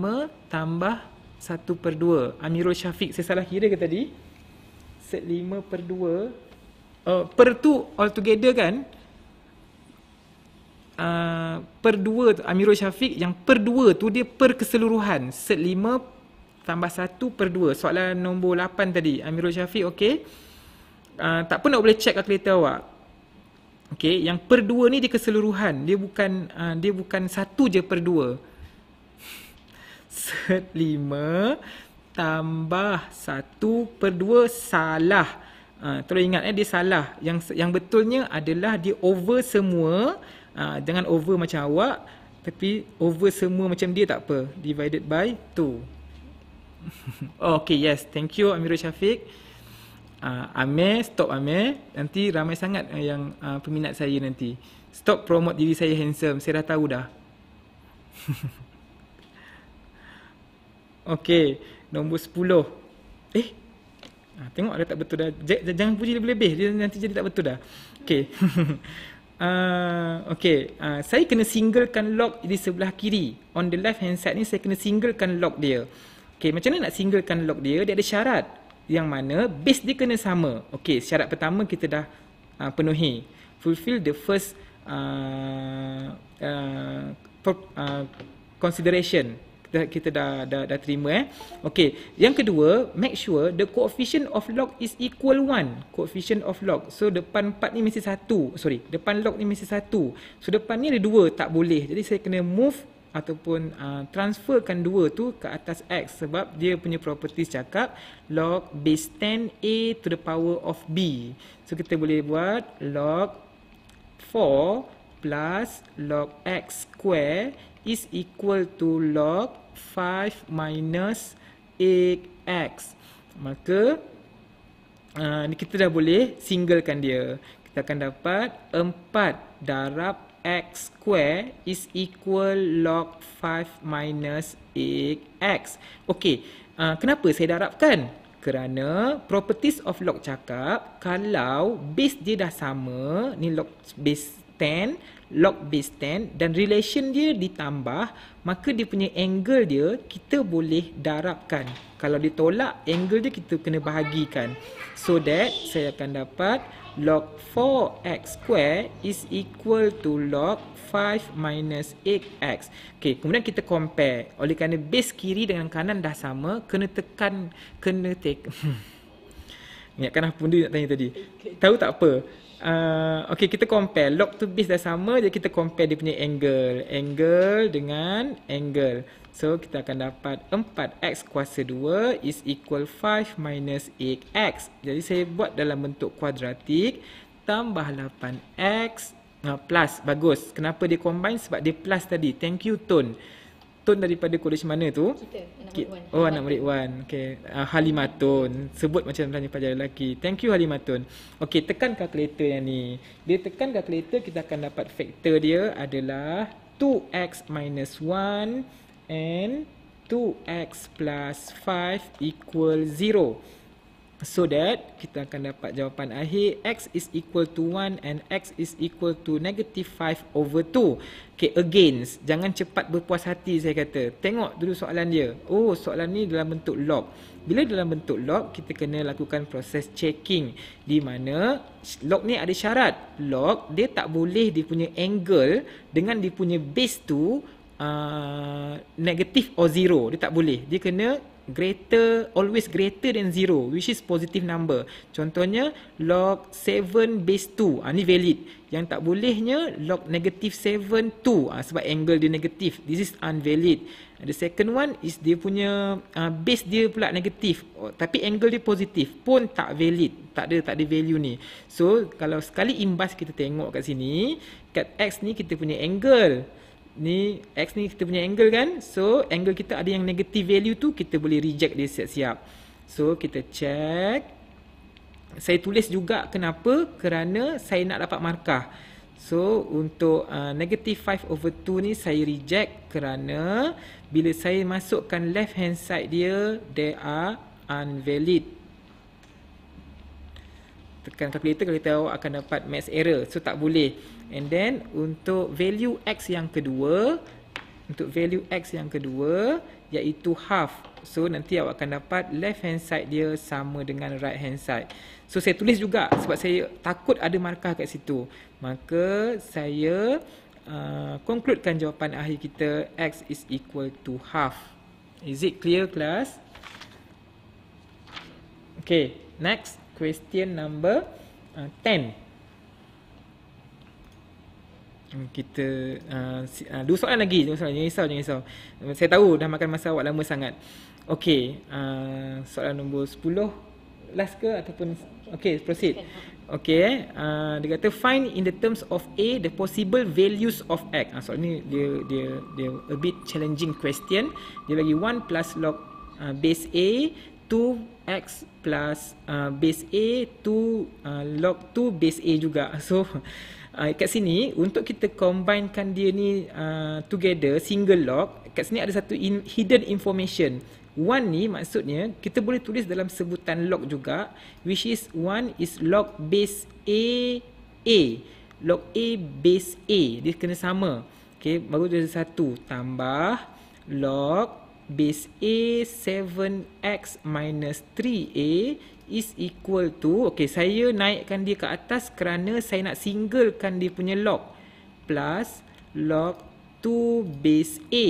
tambah 1 per 2. Amirul Syafiq, saya salah kira ke tadi? Set 5 per 2. Uh, per tu all together kan? Uh, per 2 tu Amirul Syafiq yang per 2 tu dia per keseluruhan. Set 5 tambah 1 per 2. Soalan nombor 8 tadi. Amirul Syafiq okey. Uh, tak pun nak boleh check kalkulator awak. Okey, yang per dua ni dia keseluruhan. Dia bukan uh, dia bukan satu je per dua. Set lima tambah satu per dua salah. Uh, ah, terus ingat eh dia salah. Yang yang betulnya adalah dia over semua. Uh, jangan over macam awak. Tapi over semua macam dia tak apa. Divided by two. oh, okay yes. Thank you Amirul Syafiq uh, Amir stop Amir nanti ramai sangat eh, yang uh, peminat saya nanti stop promote diri saya handsome saya dah tahu dah Okay nombor 10 eh Ha, tengok dia tak betul dah. J- j- jangan puji lebih-lebih. Dia nanti jadi tak betul dah. Okay. uh, okay. Uh, saya kena singlekan lock di sebelah kiri. On the left hand side ni saya kena singlekan lock dia. Okay. Macam mana nak singlekan lock dia? Dia ada syarat yang mana base dia kena sama. Okey, syarat pertama kita dah uh, penuhi. Fulfill the first uh, uh, per, uh, consideration. Kita, kita dah, dah dah terima eh. Okey, yang kedua, make sure the coefficient of log is equal 1. Coefficient of log. So depan 4 ni mesti 1. Sorry, depan log ni mesti 1. So depan ni ada 2, tak boleh. Jadi saya kena move ataupun uh, transferkan 2 tu ke atas x sebab dia punya properties cakap log base 10 a to the power of b. So kita boleh buat log 4 plus log x square is equal to log 5 minus 8x. Maka uh, kita dah boleh singlekan dia. Kita akan dapat 4 darab x square is equal log 5 minus x. Okey, uh, kenapa saya darabkan? Kerana properties of log cakap kalau base dia dah sama, ni log base 10, log base 10 dan relation dia ditambah maka dia punya angle dia kita boleh darabkan kalau ditolak angle dia kita kena bahagikan so that saya akan dapat log 4x square is equal to log 5 minus 8x okay, kemudian kita compare oleh kerana base kiri dengan kanan dah sama kena tekan kena tekan ingatkan apa benda nak tanya tadi tahu tak apa uh, okay kita compare log to base dah sama jadi kita compare dia punya angle angle dengan angle so kita akan dapat 4x kuasa 2 is equal 5 minus 8x jadi saya buat dalam bentuk kuadratik tambah 8x uh, plus bagus kenapa dia combine sebab dia plus tadi thank you tone tun daripada kolej mana tu? Kita, anak murid Oh, anak murid Wan. Okay. Uh, Halimatun. Sebut macam tanya pelajar lelaki. Thank you, Halimatun. Okay, tekan kalkulator yang ni. Dia tekan kalkulator, kita akan dapat faktor dia adalah 2x minus 1 and 2x plus 5 equal 0. So that kita akan dapat jawapan akhir x is equal to 1 and x is equal to negative 5 over 2. Okay, against. Jangan cepat berpuas hati saya kata. Tengok dulu soalan dia. Oh, soalan ni dalam bentuk log. Bila dalam bentuk log, kita kena lakukan proses checking. Di mana log ni ada syarat. Log, dia tak boleh dia punya angle dengan dia punya base tu uh, negative or zero. Dia tak boleh. Dia kena greater always greater than 0 which is positive number contohnya log 7 base 2 uh, ah, ni valid yang tak bolehnya log negative 7 2 uh, sebab angle dia negatif this is invalid the second one is dia punya uh, base dia pula negatif oh, tapi angle dia positif pun tak valid tak ada tak ada value ni so kalau sekali imbas kita tengok kat sini kat x ni kita punya angle ni x ni kita punya angle kan so angle kita ada yang negative value tu kita boleh reject dia siap-siap so kita check saya tulis juga kenapa kerana saya nak dapat markah so untuk uh, negative 5 over 2 ni saya reject kerana bila saya masukkan left hand side dia they are invalid tekan calculator kalau kita akan dapat max error so tak boleh And then untuk value x yang kedua Untuk value x yang kedua Iaitu half So nanti awak akan dapat left hand side dia sama dengan right hand side So saya tulis juga sebab saya takut ada markah kat situ Maka saya uh, concludekan jawapan akhir kita X is equal to half Is it clear class? Okay next question number uh, kita uh, dua soalan lagi dua soalan. jangan risau jangan risau saya tahu dah makan masa awak lama sangat okey uh, soalan nombor 10 last ke ataupun okey okay, proceed okey eh uh, dia kata find in the terms of a the possible values of x uh, soalan ni dia dia dia a bit challenging question dia bagi 1 plus log uh, base a 2x plus uh, base a 2 uh, log 2 base a juga so uh, kat sini untuk kita combinekan dia ni uh, together single log. kat sini ada satu in, hidden information one ni maksudnya kita boleh tulis dalam sebutan log juga which is one is log base a a log A base A. Dia kena sama. Okay, baru jadi satu. Tambah log base A 7x minus 3A is equal to Okay saya naikkan dia ke atas kerana saya nak singlekan dia punya log Plus log 2 base A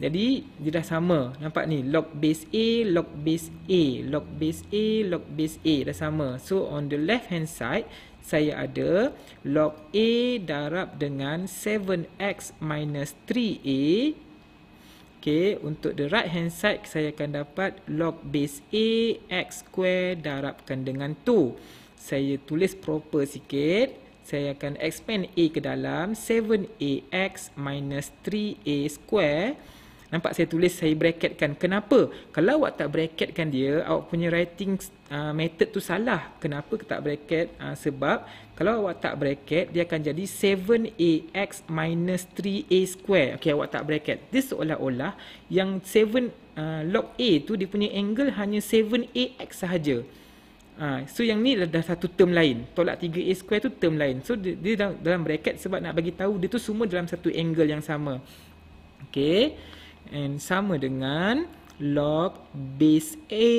Jadi dia dah sama Nampak ni log base A log base A log base A log base A Dah sama So on the left hand side saya ada log A darab dengan 7x minus 3A Okay, untuk the right hand side saya akan dapat log base A x square darabkan dengan 2. Saya tulis proper sikit. Saya akan expand A ke dalam 7ax minus 3a square. Nampak saya tulis saya bracketkan. Kenapa? Kalau awak tak bracketkan dia, awak punya writing uh, method tu salah. Kenapa tak bracket? Uh, sebab kalau awak tak bracket, dia akan jadi 7ax minus 3a square. Okey, awak tak bracket. This seolah-olah yang 7 uh, log a tu dia punya angle hanya 7ax sahaja. Ha, so yang ni dah, satu term lain tolak 3a square tu term lain so dia, dia dalam, dalam bracket sebab nak bagi tahu dia tu semua dalam satu angle yang sama okey and sama dengan log base A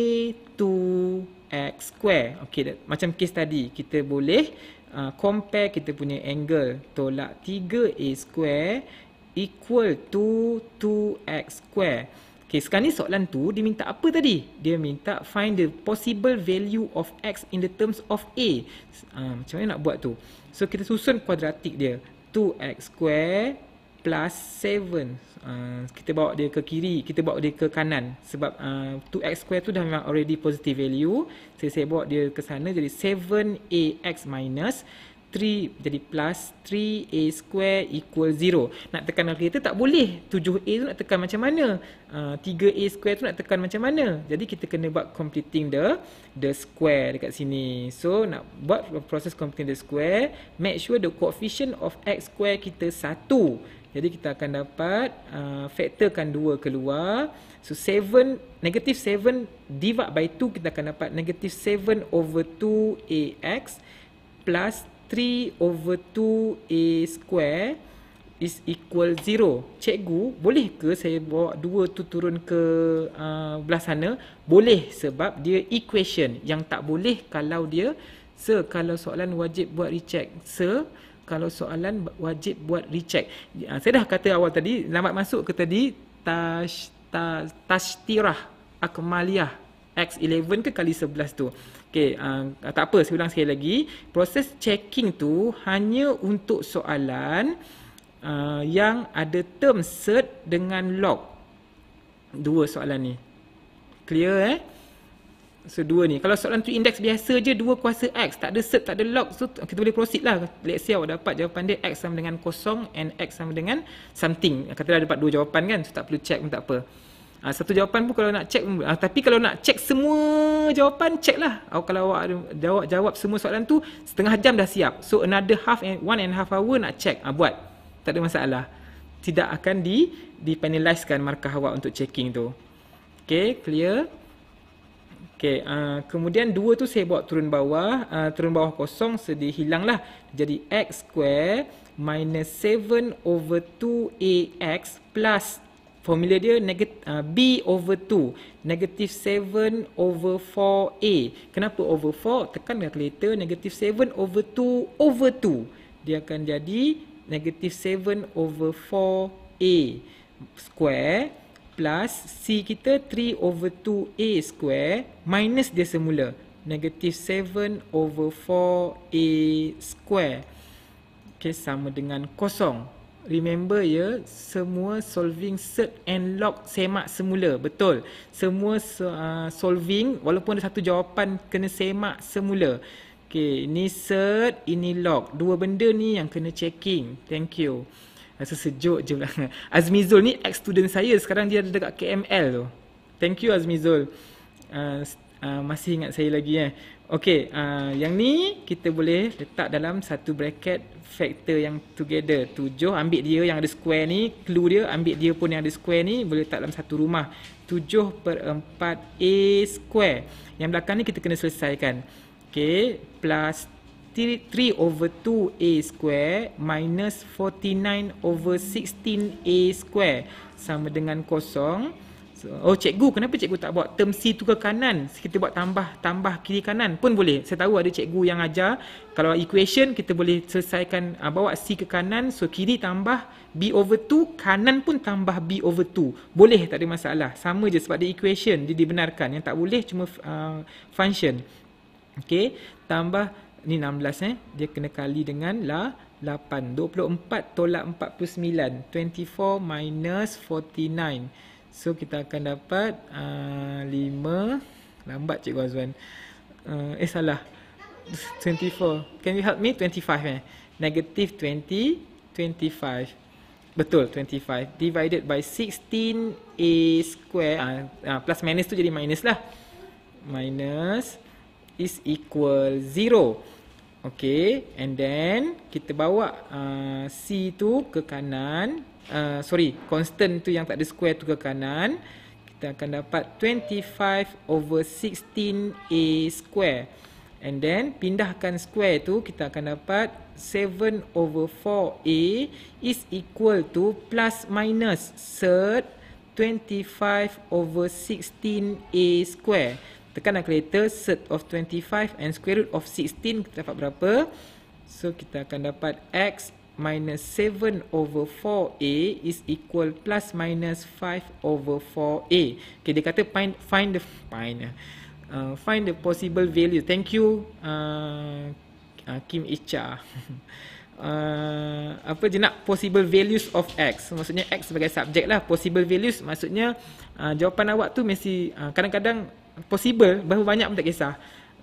to x square. Okay, macam kes tadi, kita boleh uh, compare kita punya angle tolak 3a square equal to 2x square. Okay, sekarang ni soalan tu, dia minta apa tadi? Dia minta find the possible value of x in the terms of a. Uh, macam mana nak buat tu? So, kita susun kuadratik dia. 2x square plus 7 Uh, kita bawa dia ke kiri, kita bawa dia ke kanan sebab uh, 2x square tu dah memang already positive value. Saya saya bawa dia ke sana jadi 7ax minus 3 jadi plus 3a square equal 0. Nak tekan dalam kereta tak boleh. 7a tu nak tekan macam mana? Uh, 3a square tu nak tekan macam mana? Jadi kita kena buat completing the the square dekat sini. So nak buat proses completing the square, make sure the coefficient of x square kita 1. Jadi kita akan dapat uh, faktorkan 2 keluar. So 7 negative 7 divide by 2 kita akan dapat negative 7 over 2 ax plus 3 over 2 a square is equal 0. Cikgu, boleh ke saya bawa 2 tu turun ke uh, belah sana? Boleh sebab dia equation yang tak boleh kalau dia se kalau soalan wajib buat recheck se kalau soalan wajib buat recheck. Ya, saya dah kata awal tadi, lambat masuk ke tadi, tash, ta, tashtirah akmaliyah X11 ke kali 11 tu. Okay, uh, ah, tak apa, saya ulang sekali lagi. Proses checking tu hanya untuk soalan uh, yang ada term cert dengan log. Dua soalan ni. Clear eh? So 2 ni Kalau soalan tu indeks biasa je dua kuasa X Tak ada set tak ada log So kita boleh proceed lah Let's see awak dapat jawapan dia X sama dengan kosong And X sama dengan something Katalah dapat dua jawapan kan So tak perlu check pun tak apa ha, Satu jawapan pun kalau nak check ha, Tapi kalau nak check semua jawapan Check lah awak, Kalau awak jawab, jawab semua soalan tu Setengah jam dah siap So another half and One and half hour nak check ha, Buat Tak ada masalah tidak akan di dipenalize markah awak untuk checking tu. Okay, clear. Okay, uh, ah, kemudian dua tu saya buat turun bawah, uh, turun bawah kosong sedih lah, Jadi x square minus 7 over 2ax plus formula dia negat, uh, ah, b over 2, negative 7 over 4a. Kenapa over 4? Tekan kalkulator, negative 7 over 2 over 2. Dia akan jadi negative 7 over 4a square plus C kita 3 over 2A square minus dia semula. Negatif 7 over 4A square. Okay, sama dengan kosong. Remember ya, semua solving set and log semak semula. Betul. Semua uh, solving walaupun ada satu jawapan kena semak semula. Okay, ini set, ini log. Dua benda ni yang kena checking. Thank you. Rasa sejuk je belakang. Azmi Zul ni ex student saya. Sekarang dia ada dekat KML tu. Thank you Azmi Zul. Uh, ah, uh, ah, masih ingat saya lagi eh. Okay. Uh, yang ni kita boleh letak dalam satu bracket factor yang together. Tujuh ambil dia yang ada square ni. Clue dia ambil dia pun yang ada square ni. Boleh letak dalam satu rumah. Tujuh per empat A square. Yang belakang ni kita kena selesaikan. Okay. Plus 3 over 2a square minus 49 over 16a square sama dengan kosong. So, oh cikgu kenapa cikgu tak buat term C tu ke kanan? Kita buat tambah tambah kiri kanan pun boleh. Saya tahu ada cikgu yang ajar kalau equation kita boleh selesaikan uh, bawa C ke kanan so kiri tambah B over 2 kanan pun tambah B over 2. Boleh tak ada masalah. Sama je sebab dia equation dia dibenarkan. Yang tak boleh cuma uh, function. Okay. Tambah ni 16 eh dia kena kali dengan la 8 24 tolak 49 24 minus 49 so kita akan dapat uh, ah, 5 lambat cikgu Azwan uh, eh salah 24 can you help me 25 eh negative 20 25 betul 25 divided by 16 a square ah uh, plus minus tu jadi minus lah minus is equal 0 Okey, and then kita bawa uh, C tu ke kanan. Uh, sorry, constant tu yang tak ada square tu ke kanan. Kita akan dapat 25 over 16A square. And then pindahkan square tu kita akan dapat 7 over 4A is equal to plus minus third 25 over 16A square. Tekan calculator set of 25 and square root of 16 kita dapat berapa? So kita akan dapat x minus 7 over 4a is equal plus minus 5 over 4a. Okay, dia kata find, find the find, eh. uh, find the possible value. Thank you uh, uh, Kim Icha. uh, apa jenak possible values of x? Maksudnya x sebagai subjek lah. Possible values maksudnya uh, uh, jawapan awak tu mesti uh, kadang-kadang possible bahawa banyak pun tak kisah.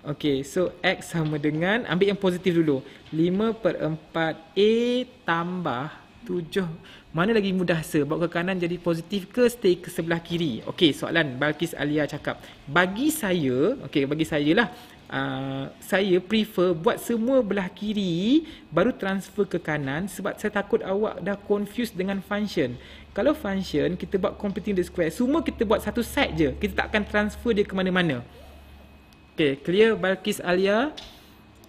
Okay, so X sama dengan, ambil yang positif dulu. 5 per 4 A tambah 7. Mana lagi mudah se? Bawa ke kanan jadi positif ke stay ke sebelah kiri? Okay, soalan Balkis Alia cakap. Bagi saya, okay bagi saya lah. Uh, saya prefer buat semua belah kiri baru transfer ke kanan sebab saya takut awak dah confused dengan function. Kalau function kita buat completing the square Semua kita buat satu side je Kita tak akan transfer dia ke mana-mana Okay clear Balkis Alia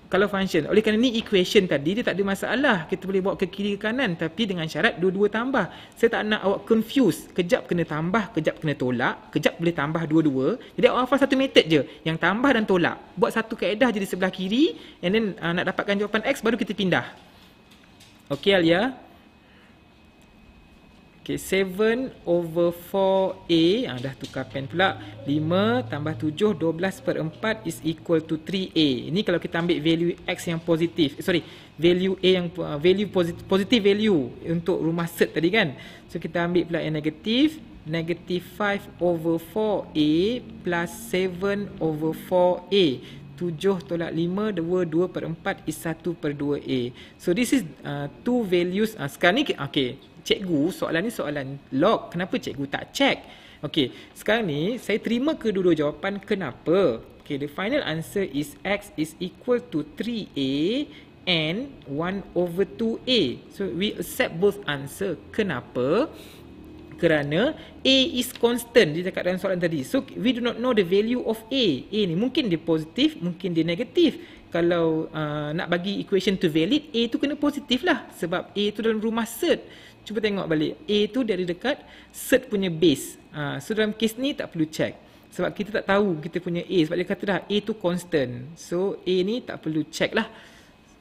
Kalau function Oleh kerana ni equation tadi dia tak ada masalah Kita boleh bawa ke kiri ke kanan Tapi dengan syarat dua-dua tambah Saya tak nak awak confuse Kejap kena tambah Kejap kena tolak Kejap boleh tambah dua-dua Jadi awak hafal satu method je Yang tambah dan tolak Buat satu kaedah je di sebelah kiri And then uh, nak dapatkan jawapan X Baru kita pindah Okay Alia Okay, 7 over 4A. Ha, ah, dah tukar pen pula. 5 tambah 7, 12 per 4 is equal to 3A. Ini kalau kita ambil value X yang positif. Eh, sorry, value A yang uh, value positif, positif value untuk rumah set tadi kan. So, kita ambil pula yang negatif. Negative 5 over 4A plus 7 over 4A. 7 tolak 5, 2, 2 per 4 is 1 per 2A. So, this is uh, two values. Uh, sekarang ni, okay cikgu soalan ni soalan log kenapa cikgu tak check okey sekarang ni saya terima kedua-dua jawapan kenapa okey the final answer is x is equal to 3a and 1 over 2a so we accept both answer kenapa kerana A is constant Dia cakap dalam soalan tadi So we do not know the value of A A ni mungkin dia positif Mungkin dia negatif Kalau uh, nak bagi equation to valid A tu kena positif lah Sebab A tu dalam rumah cert cuba tengok balik A tu dari dekat cert punya base ha, so dalam case ni tak perlu check sebab kita tak tahu kita punya A sebab dia kata dah A tu constant so A ni tak perlu check lah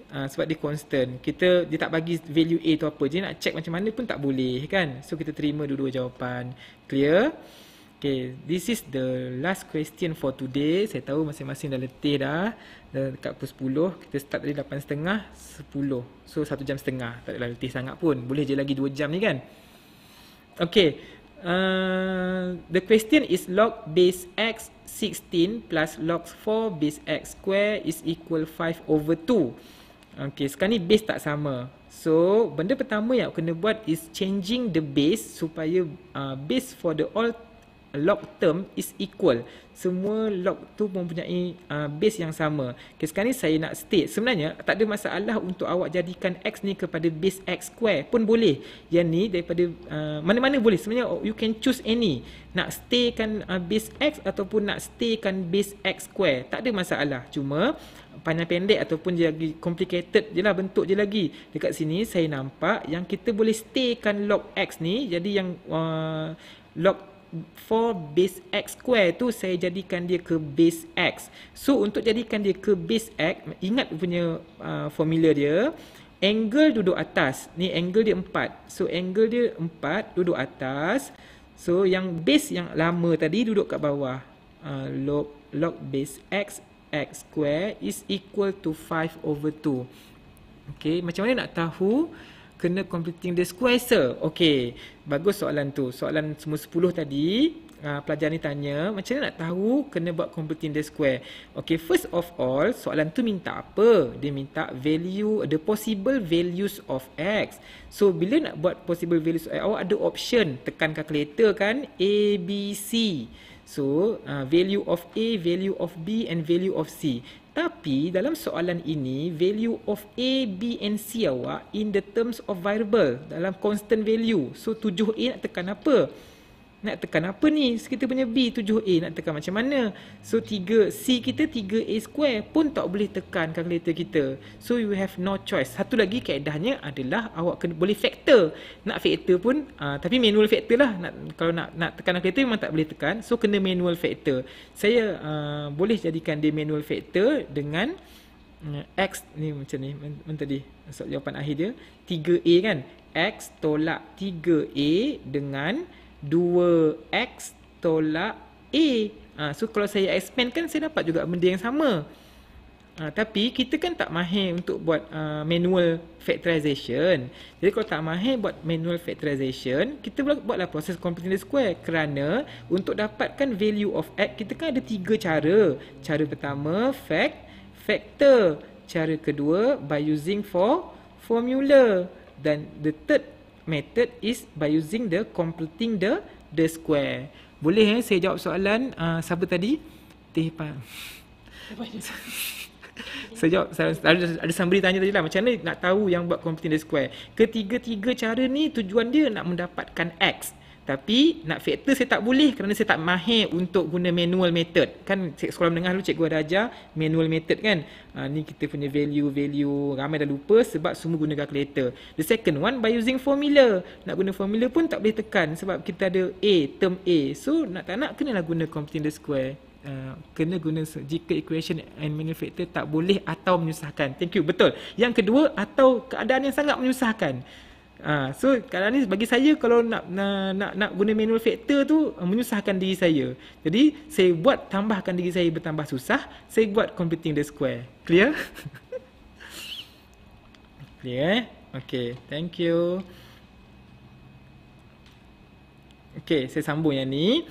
ha, sebab dia constant kita dia tak bagi value A tu apa je nak check macam mana pun tak boleh kan so kita terima dua-dua jawapan clear Okay, this is the last question for today. Saya tahu masing-masing dah letih dah. Eh, dekat pukul 10 kita start tadi 8.30 10 so 1 jam setengah tak adalah letih sangat pun boleh je lagi 2 jam ni kan Okay, uh, the question is log base x 16 plus log 4 base x square is equal 5 over 2. Okay, sekarang ni base tak sama. So, benda pertama yang kena buat is changing the base supaya uh, base for the all log term is equal. Semua log tu mempunyai uh, base yang sama. Okay, sekarang ni saya nak state. Sebenarnya tak ada masalah untuk awak jadikan x ni kepada base x square pun boleh. Yang ni daripada uh, mana-mana uh, boleh. Sebenarnya oh, you can choose any. Nak staykan uh, base x ataupun nak staykan base x square. Tak ada masalah. Cuma panjang pendek ataupun dia lagi complicated je lah bentuk je lagi. Dekat sini saya nampak yang kita boleh staykan log x ni. Jadi yang uh, log 4 base x square tu saya jadikan dia ke base x. So untuk jadikan dia ke base x, ingat punya uh, formula dia, angle duduk atas. Ni angle dia 4. So angle dia 4 duduk atas. So yang base yang lama tadi duduk kat bawah. Uh, log log base x x square is equal to 5 over 2. Okay, macam mana nak tahu? kena completing the square sir. Okey, bagus soalan tu. Soalan semua 10 tadi, uh, pelajar ni tanya, macam mana nak tahu kena buat completing the square? Okey, first of all, soalan tu minta apa? Dia minta value, the possible values of X. So, bila nak buat possible values of X, awak ada option. Tekan calculator kan, A, B, C. So, uh, value of A, value of B and value of C. Tapi dalam soalan ini value of A, B and C awak in the terms of variable dalam constant value. So 7A nak tekan apa? nak tekan apa ni? Kita punya B 7A nak tekan macam mana? So 3C kita 3A square pun tak boleh tekan calculator kita. So you have no choice. Satu lagi kaedahnya adalah awak kena boleh factor. Nak factor pun uh, tapi manual factor lah. Nak, kalau nak nak tekan calculator memang tak boleh tekan. So kena manual factor. Saya uh, boleh jadikan dia manual factor dengan uh, X ni macam ni. Mentadi. Soal jawapan akhir dia. 3A kan? X tolak 3A dengan 2x tolak a. Ha, so kalau saya expand kan saya dapat juga benda yang sama. Ha, tapi kita kan tak mahir untuk buat uh, manual factorization. Jadi kalau tak mahir buat manual factorization, kita boleh buatlah proses computing square. Kerana untuk dapatkan value of x, kita kan ada tiga cara. Cara pertama, fact, factor. Cara kedua, by using for formula. Dan the third method is by using the completing the the square. Boleh eh saya jawab soalan uh, siapa tadi? Teh pa. saya jawab ada, ada somebody tanya tadi lah macam mana nak tahu yang buat completing the square. Ketiga-tiga cara ni tujuan dia nak mendapatkan X. Tapi nak factor saya tak boleh kerana saya tak mahir untuk guna manual method. Kan sekolah menengah dulu cikgu ada ajar manual method kan. Ha, ni kita punya value, value. Ramai dah lupa sebab semua guna calculator. The second one by using formula. Nak guna formula pun tak boleh tekan sebab kita ada A, term A. So nak tak nak kenalah guna computing the square. Uh, kena guna jika equation and manual factor tak boleh atau menyusahkan. Thank you. Betul. Yang kedua atau keadaan yang sangat menyusahkan. Ha, so kadang ni bagi saya kalau nak nak nak, nak guna manual factor tu eh, menyusahkan diri saya. Jadi saya buat tambahkan diri saya bertambah susah, saya buat computing the square. Clear? Clear eh? Okay, thank you. Okay, saya sambung yang ni.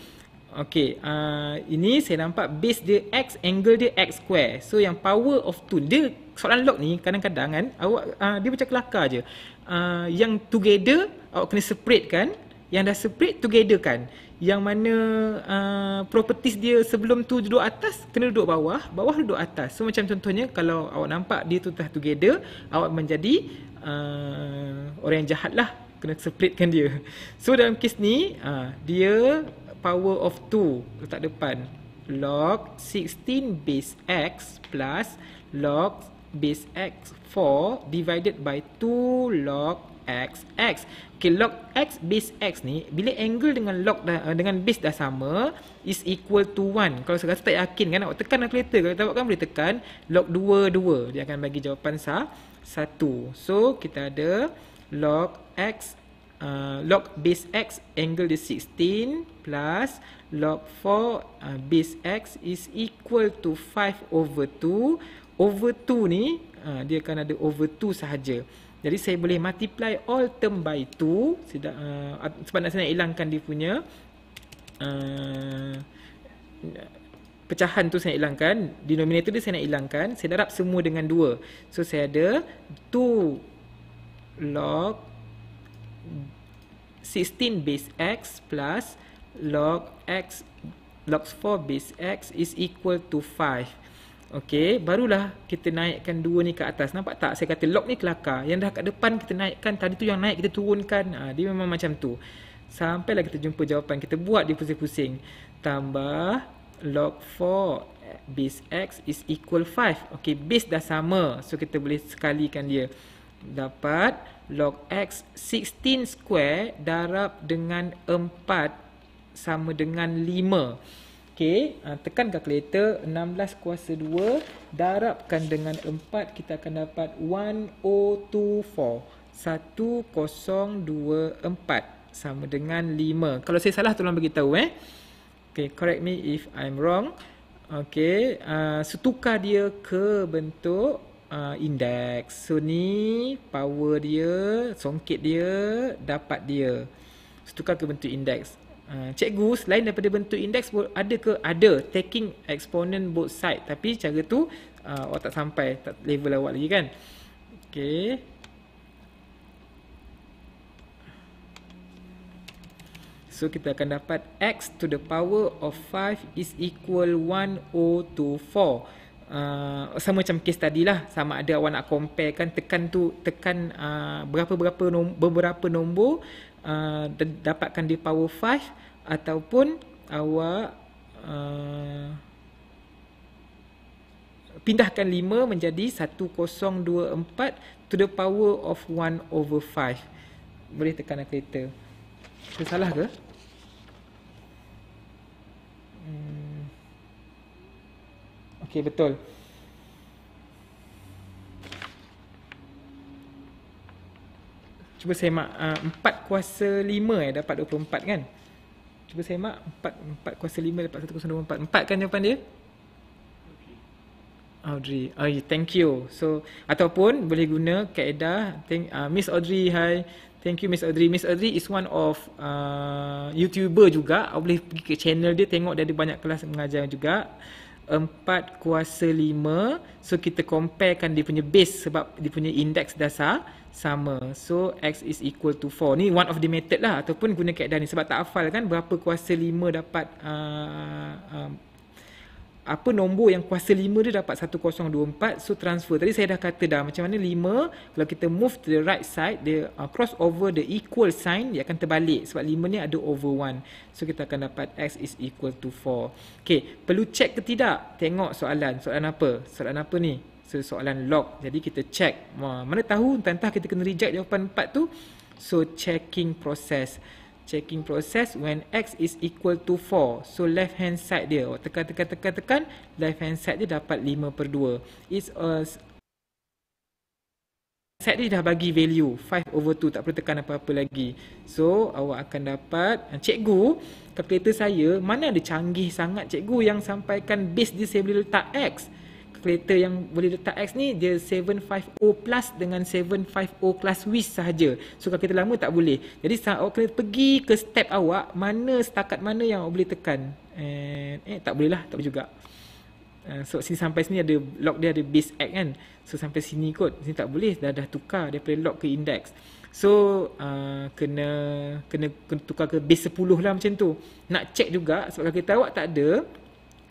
Okay, uh, ini saya nampak base dia X, angle dia X square. So yang power of two dia soalan log ni kadang-kadang kan, awak, uh, dia macam kelakar je uh, yang together awak kena separate kan yang dah separate together kan yang mana uh, properties dia sebelum tu duduk atas kena duduk bawah bawah duduk atas so macam contohnya kalau awak nampak dia tu dah together awak menjadi uh, orang yang jahat lah kena separate kan dia so dalam kes ni uh, dia power of 2 letak depan log 16 base x plus log base x 4 divided by 2 log x x. Okay, log x base x ni bila angle dengan log dah, eh, dengan base dah sama is equal to 1. Kalau saya rasa tak yakin kan nak tekan calculator kalau tak kan boleh tekan log 2 2 dia akan bagi jawapan sah 1. So kita ada log x uh, log base x angle dia 16 plus log 4 uh, base x is equal to 5 over 2 over 2 ni ha, dia akan ada over 2 sahaja jadi saya boleh multiply all term by 2 uh, ha, sebab nak saya hilangkan dia punya uh, pecahan tu saya hilangkan denominator dia saya nak hilangkan saya darab semua dengan 2 so saya ada 2 log 16 base x plus log x log 4 base x is equal to 5 Okey, barulah kita naikkan dua ni ke atas. Nampak tak? Saya kata log ni kelakar. Yang dah kat depan kita naikkan, tadi tu yang naik kita turunkan. Ha, dia memang macam tu. Sampailah kita jumpa jawapan. Kita buat dia pusing-pusing. Tambah log 4 base x is equal 5. Okey, base dah sama. So kita boleh sekalikan dia. Dapat log x 16 square darab dengan 4 sama dengan 5. Ah, tekan calculator 16 kuasa 2 darabkan dengan 4 kita akan dapat 1024 1024 sama dengan 5 kalau saya salah tolong beritahu eh okay, correct me if I'm wrong Okey, uh, setukar dia ke bentuk uh, indeks. So ni power dia, songket dia, dapat dia. Setukar ke bentuk indeks. Eh, cikgu selain daripada bentuk indeks ada ke ada taking exponent both side tapi cara tu uh, awak tak sampai tak level awak lagi kan okey so kita akan dapat x to the power of 5 is equal 1024 uh, eh, sama macam case tadi lah sama ada awak nak compare kan tekan tu tekan uh, berapa-berapa nombor, beberapa nombor uh, dapatkan di power 5 ataupun awak uh, pindahkan 5 menjadi 1024 to the power of 1 over 5 boleh tekan calculator saya salah ke hmm. okey betul 1024 Cuba semak uh, 4 kuasa 5 eh dapat 24 kan? Cuba mak 4 4 kuasa 5 dapat 1024. 4 kan jawapan dia? Audrey. Audrey. Uh, thank you. So ataupun boleh guna kaedah thank uh, Miss Audrey hi. Thank you Miss Audrey. Miss Audrey is one of uh, YouTuber juga. Awak boleh pergi ke channel dia tengok dia ada banyak kelas mengajar juga. Empat kuasa lima, so kita comparekan dia punya base sebab dia punya index dasar sama so x is equal to 4 ni one of the method lah ataupun guna keadaan ni sebab tak hafal kan berapa kuasa lima dapat uh, uh, apa nombor yang kuasa 5 dia dapat 1024 so transfer tadi saya dah kata dah macam mana 5 kalau kita move to the right side dia uh, cross over the equal sign dia akan terbalik sebab 5 ni ada over 1 so kita akan dapat x is equal to 4 okey perlu check ke tidak tengok soalan soalan apa soalan apa ni so, soalan log jadi kita check mana tahu entah-entah kita kena reject jawapan 4 tu so checking process checking proses when x is equal to 4 so left hand side dia oh, tekan tekan tekan tekan left hand side dia dapat 5 per 2 it's a set dia dah bagi value 5 over 2 tak perlu tekan apa-apa lagi so awak akan dapat ah, cikgu calculator saya mana ada canggih sangat cikgu yang sampaikan base dia saya boleh letak x escalator yang boleh letak X ni dia 750 plus dengan 750 plus wish sahaja. So kalau kita lama tak boleh. Jadi awak kena pergi ke step awak mana setakat mana yang awak boleh tekan. And, eh tak boleh lah tak boleh juga. Ah, so sini sampai sini ada lock dia ada base act kan So sampai sini kot Sini tak boleh dah dah tukar daripada lock ke index So uh, kena, kena kena tukar ke base 10 lah macam tu Nak check juga sebab kalau kita awak tak ada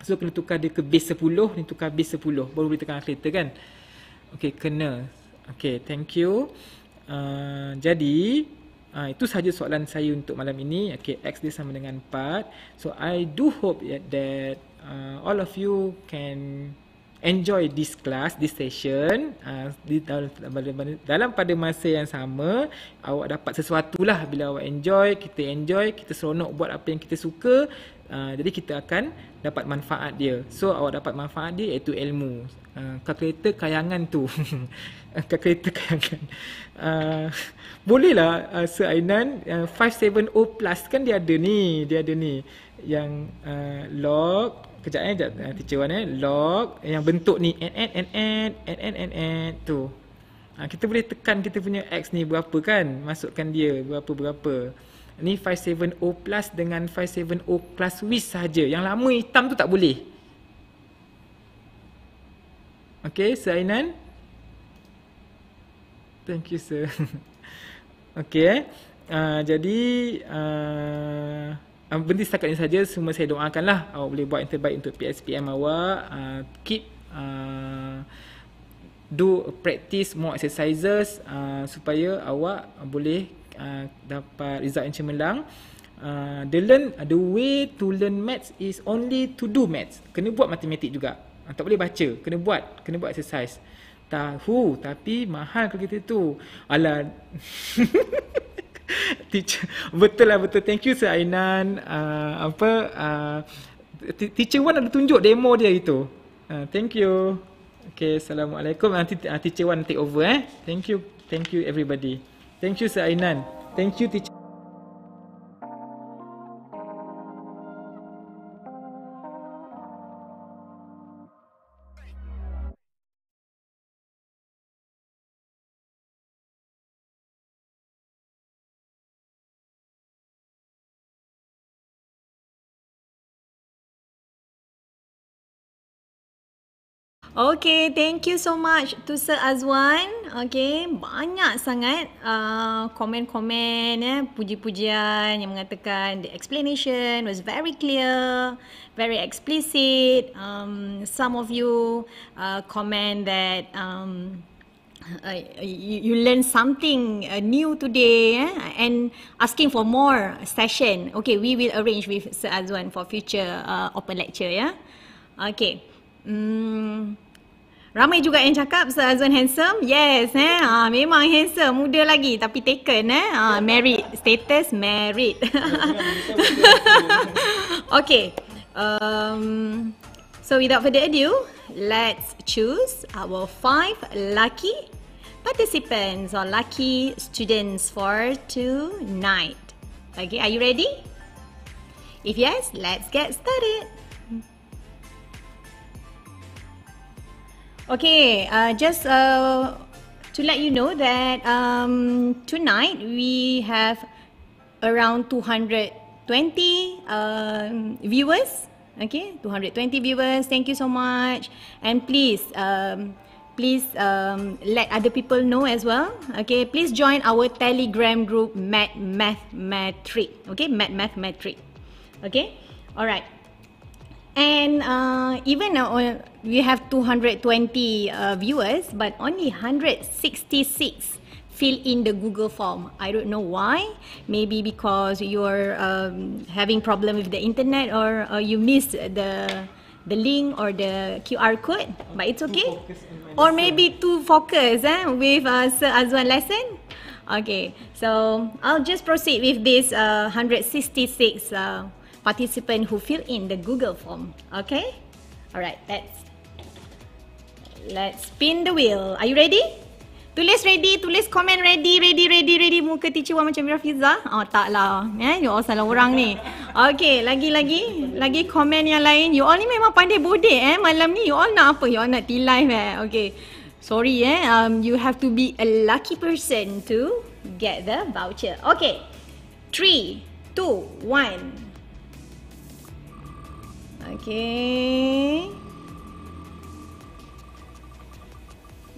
So kena tukar dia ke base 10 Ni tukar base 10 Baru boleh tekan kereta kan Okay kena Okay thank you uh, Jadi uh, Itu sahaja soalan saya untuk malam ini Okay X dia sama dengan 4 So I do hope that uh, All of you can Enjoy this class, this session uh, dalam, pada masa yang sama Awak dapat sesuatu lah Bila awak enjoy, kita enjoy Kita seronok buat apa yang kita suka uh, Jadi kita akan dapat manfaat dia. So awak dapat manfaat dia iaitu ilmu. Uh, kalkulator kayangan tu. kalkulator kayangan. Uh, ah, Boleh lah uh, ah, Sir Ainan uh, 570 plus kan dia ada ni. Dia ada ni. Yang uh, log. Kejap eh. Jat, uh, teacher one eh. Log. Yang bentuk ni. And and and and. And and and and. Tu. Uh, kita boleh tekan kita punya X ni berapa kan. Masukkan dia berapa-berapa. Berapa. berapa. Ni 570O plus dengan 570O plus wis sahaja. Yang lama hitam tu tak boleh. Okay, Sir Ainan. Thank you, Sir. okay, uh, jadi... Uh, ah, Uh, berhenti setakat ini saja semua saya doakanlah awak boleh buat yang terbaik untuk PSPM awak uh, keep uh, do practice more exercises uh, supaya awak boleh Uh, dapat result yang cemerlang uh, the learn uh, the way to learn maths is only to do maths kena buat matematik juga uh, tak boleh baca kena buat kena buat exercise tahu tapi mahal kalau kita tu ala teacher betul lah betul thank you Sainan uh, ah, apa uh, teacher Wan ada tunjuk demo dia itu uh, thank you okay assalamualaikum nanti uh, teacher Wan take over eh thank you thank you everybody Thank you, Sir Ainan. Thank you, teacher. Okay, thank you so much to Sir Azwan. Okay, banyak sangat uh, komen-komen, eh, puji-pujian yang mengatakan the explanation was very clear, very explicit. Um, some of you uh, comment that um, Uh, you, you learn something uh, new today eh? and asking for more session okay we will arrange with sir azwan for future uh, open lecture yeah okay Hmm. Ramai juga yang cakap Sir Azwan handsome. Yes, eh? ha, memang handsome. Muda lagi tapi taken. Eh? Ha, married. Status married. okay. Um, so without further ado, let's choose our five lucky participants or lucky students for tonight. Okay, are you ready? If yes, let's get started. Okay, uh, just uh, to let you know that um, tonight we have around 220 um, viewers. Okay, 220 viewers. Thank you so much. And please, um, please um, let other people know as well. Okay, please join our Telegram group, Math Math Okay, Math Math Okay, all right. And uh, even uh, we have 220 uh, viewers, but only 166 fill in the Google form. I don't know why. Maybe because you're um, having problem with the internet or, uh, you missed the the link or the QR code. But it's okay. Or maybe too focused eh, with uh, Sir Azwan lesson. Okay, so I'll just proceed with this uh, 166 uh, participant who fill in the Google form. Okay? Alright, let's let's spin the wheel. Are you ready? Tulis ready, tulis komen ready, ready, ready, ready. Muka teacher Wan macam Mira Fiza. Oh, tak lah. Eh, you all salah orang ni. Okay, lagi, lagi. Lagi komen yang lain. You all ni memang pandai bodek eh. Malam ni you all nak apa? You all nak tea live eh. Okay. Sorry eh. Um, you have to be a lucky person to get the voucher. Okay. 3, 2, 1. Okay.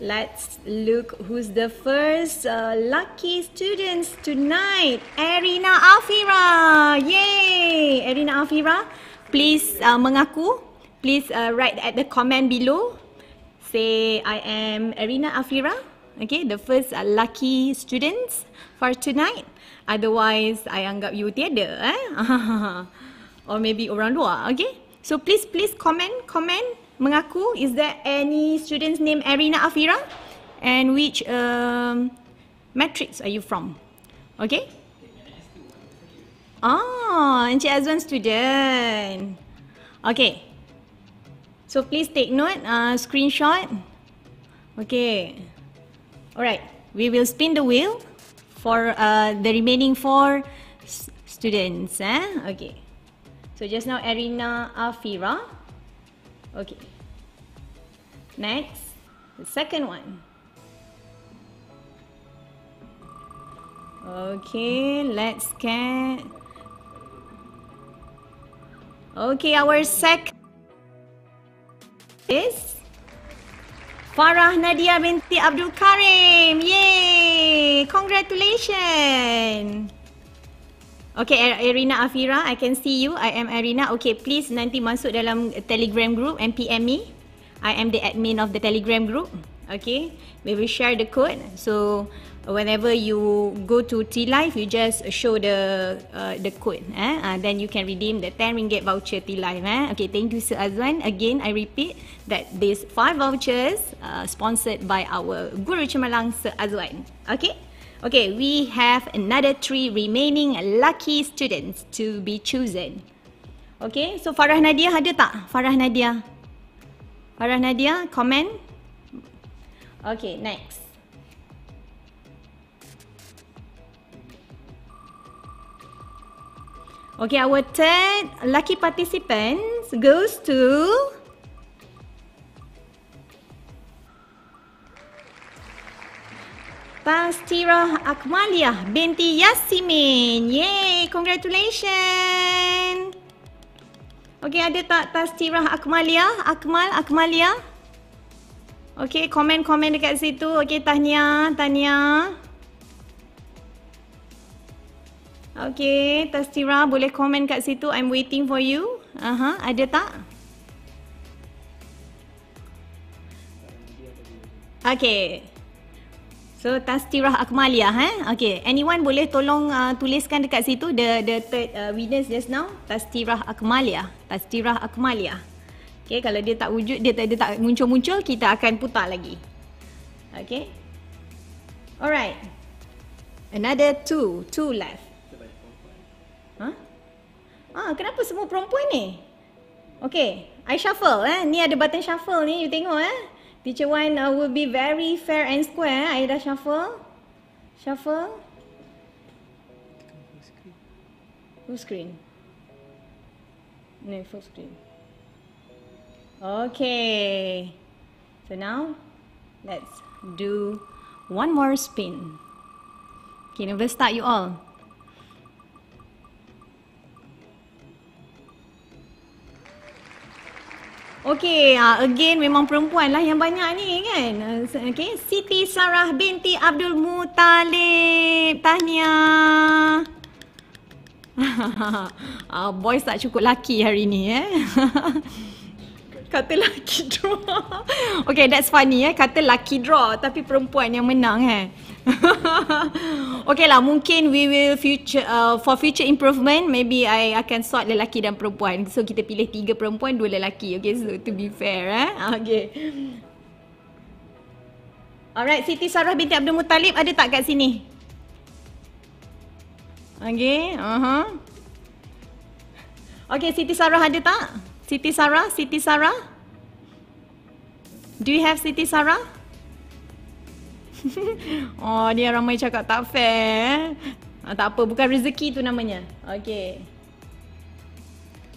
Let's look who's the first uh, lucky students tonight. Erina Afira. Yay! Erina Afira, please uh, mengaku. Please uh, write at the comment below. Say I am Erina Afira. Okay, the first uh, lucky students for tonight. Otherwise, I anggap you tiada eh. or maybe orang luar, okay? So please, please comment, comment, mengaku. Is there any students named Erina Afira? And which um, matrix are you from? Okay. Ah, Encik Azwan student. Okay. So please take note, uh, screenshot. Okay. Alright, we will spin the wheel for uh, the remaining four s- students. Eh? Okay. So just now Erina Afira. Okay. Next, the second one. Okay, let's get. Okay, our second is Farah Nadia binti Abdul Karim. Yay! Congratulations! Okay, Irina er- Afira, I can see you. I am Irina. Okay, please nanti masuk dalam Telegram group and PM me. I am the admin of the Telegram group. Okay, we will share the code. So, whenever you go to T Life, you just show the uh, the code. Eh? Uh, then you can redeem the ten ringgit voucher T Life. Eh? Okay, thank you, Sir Azwan. Again, I repeat that these five vouchers sponsored by our Guru Cemerlang, Sir Azwan. Okay. Okay, we have another three remaining lucky students to be chosen. Okay, so Farah Nadia ada tak? Farah Nadia. Farah Nadia, comment. Okay, next. Okay, our third lucky participant goes to Tastirah Akmalia, binti Yasimin. Yay, congratulations. Okay, ada tak Tastirah Akmalia, Akmal, Akmalia. Okay, komen-komen dekat situ. Okay, Tanya, Tanya. Okay, Tastira boleh komen kat situ. I'm waiting for you. Aha, uh-huh, ada tak? Okay. So Tastirah Akmaliah eh. Okay, anyone boleh tolong uh, tuliskan dekat situ the the third uh, witness just now, Tastirah Akmalia. Tastirah Akmalia. Okay, kalau dia tak wujud, dia tak dia tak muncul-muncul, kita akan putar lagi. Okay. Alright. Another two, two left. Huh? Ah, kenapa semua perempuan ni? Okay, I shuffle eh. Ni ada button shuffle ni, you tengok eh. Teacher Wan uh, will be very fair and square. Eh? I dah shuffle. Shuffle. Full screen. No, full screen. Okay. So now, let's do one more spin. Okay, now we'll start you all. Okey, uh, again memang perempuan lah yang banyak ni kan. Uh, ah, okay, Siti Sarah binti Abdul Muttalib. Tahniah. uh, boys tak cukup laki hari ni eh. Kata lucky draw. okay, that's funny eh. Kata lucky draw tapi perempuan yang menang eh. okay lah, mungkin we will future uh, for future improvement, maybe I akan sort lelaki dan perempuan. So kita pilih tiga perempuan, dua lelaki. Okay, so to be fair eh. Okay. Alright, Siti Sarah binti Abdul Muttalib ada tak kat sini? Okay, aha. Uh-huh. Okay, Siti Sarah ada tak? Siti Sarah, Siti Sarah. Do you have Siti Sarah? oh, dia ramai cakap tak fair. Eh? Ah, tak apa, bukan rezeki tu namanya. Okay.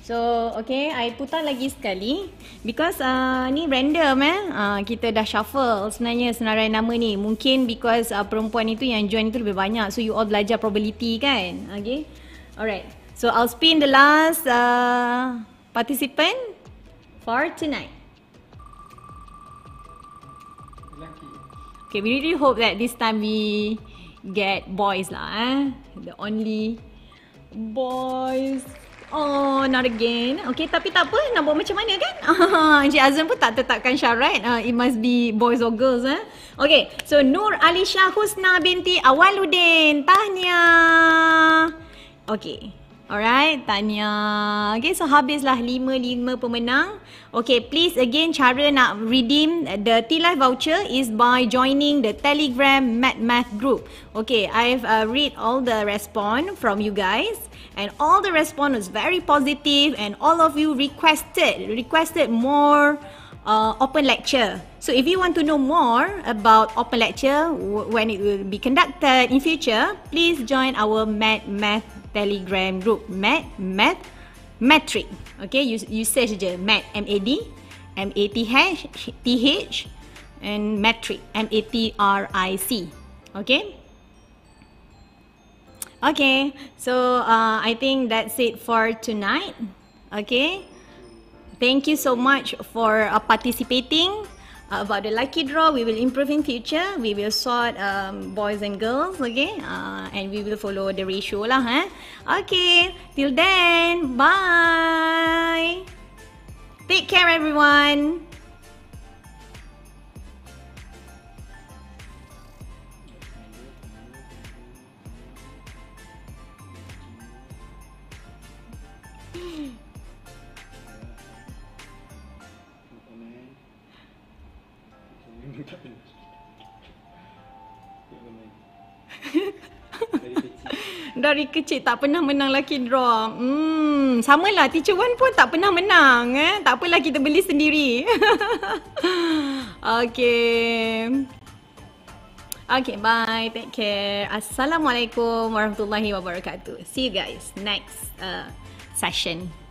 So, okay, I putar lagi sekali. Because uh, ni random eh. Uh, kita dah shuffle sebenarnya senarai nama ni. Mungkin because uh, perempuan itu yang join itu lebih banyak. So, you all belajar probability kan? Okay. Alright. So, I'll spin the last... Uh, participant for tonight. Okay, we really hope that this time we get boys lah. Eh? The only boys. Oh, not again. Okay, tapi tak apa. Nak buat macam mana kan? Ah, Encik Azam pun tak tetapkan syarat. Uh, it must be boys or girls. Eh? Okay, so Nur Alisha Husna binti Awaludin. Tahniah. Okay. Alright, tanya. Okay, so habislah lima 5 pemenang. Okay, please again cara nak redeem the T-Life voucher is by joining the Telegram Mad Math Group. Okay, I've uh, read all the response from you guys. And all the response was very positive and all of you requested, requested more uh, open lecture. So if you want to know more about open lecture, when it will be conducted in future, please join our Mad Math Telegram group Mad Mad Metric. Okay, you you search je Mad M A D M A T H T H and Metric M A T R I C. Okay. Okay, so uh, I think that's it for tonight. Okay, thank you so much for uh, participating uh, about the lucky draw we will improve in future we will sort um, boys and girls okay uh, and we will follow the ratio lah eh? okay till then bye take care everyone Dari kecil tak pernah menang lucky draw. Hmm, sama lah. Teacher Wan pun tak pernah menang. Eh? Tak apalah kita beli sendiri. okay. Okay, bye. Take care. Assalamualaikum warahmatullahi wabarakatuh. See you guys next uh, session.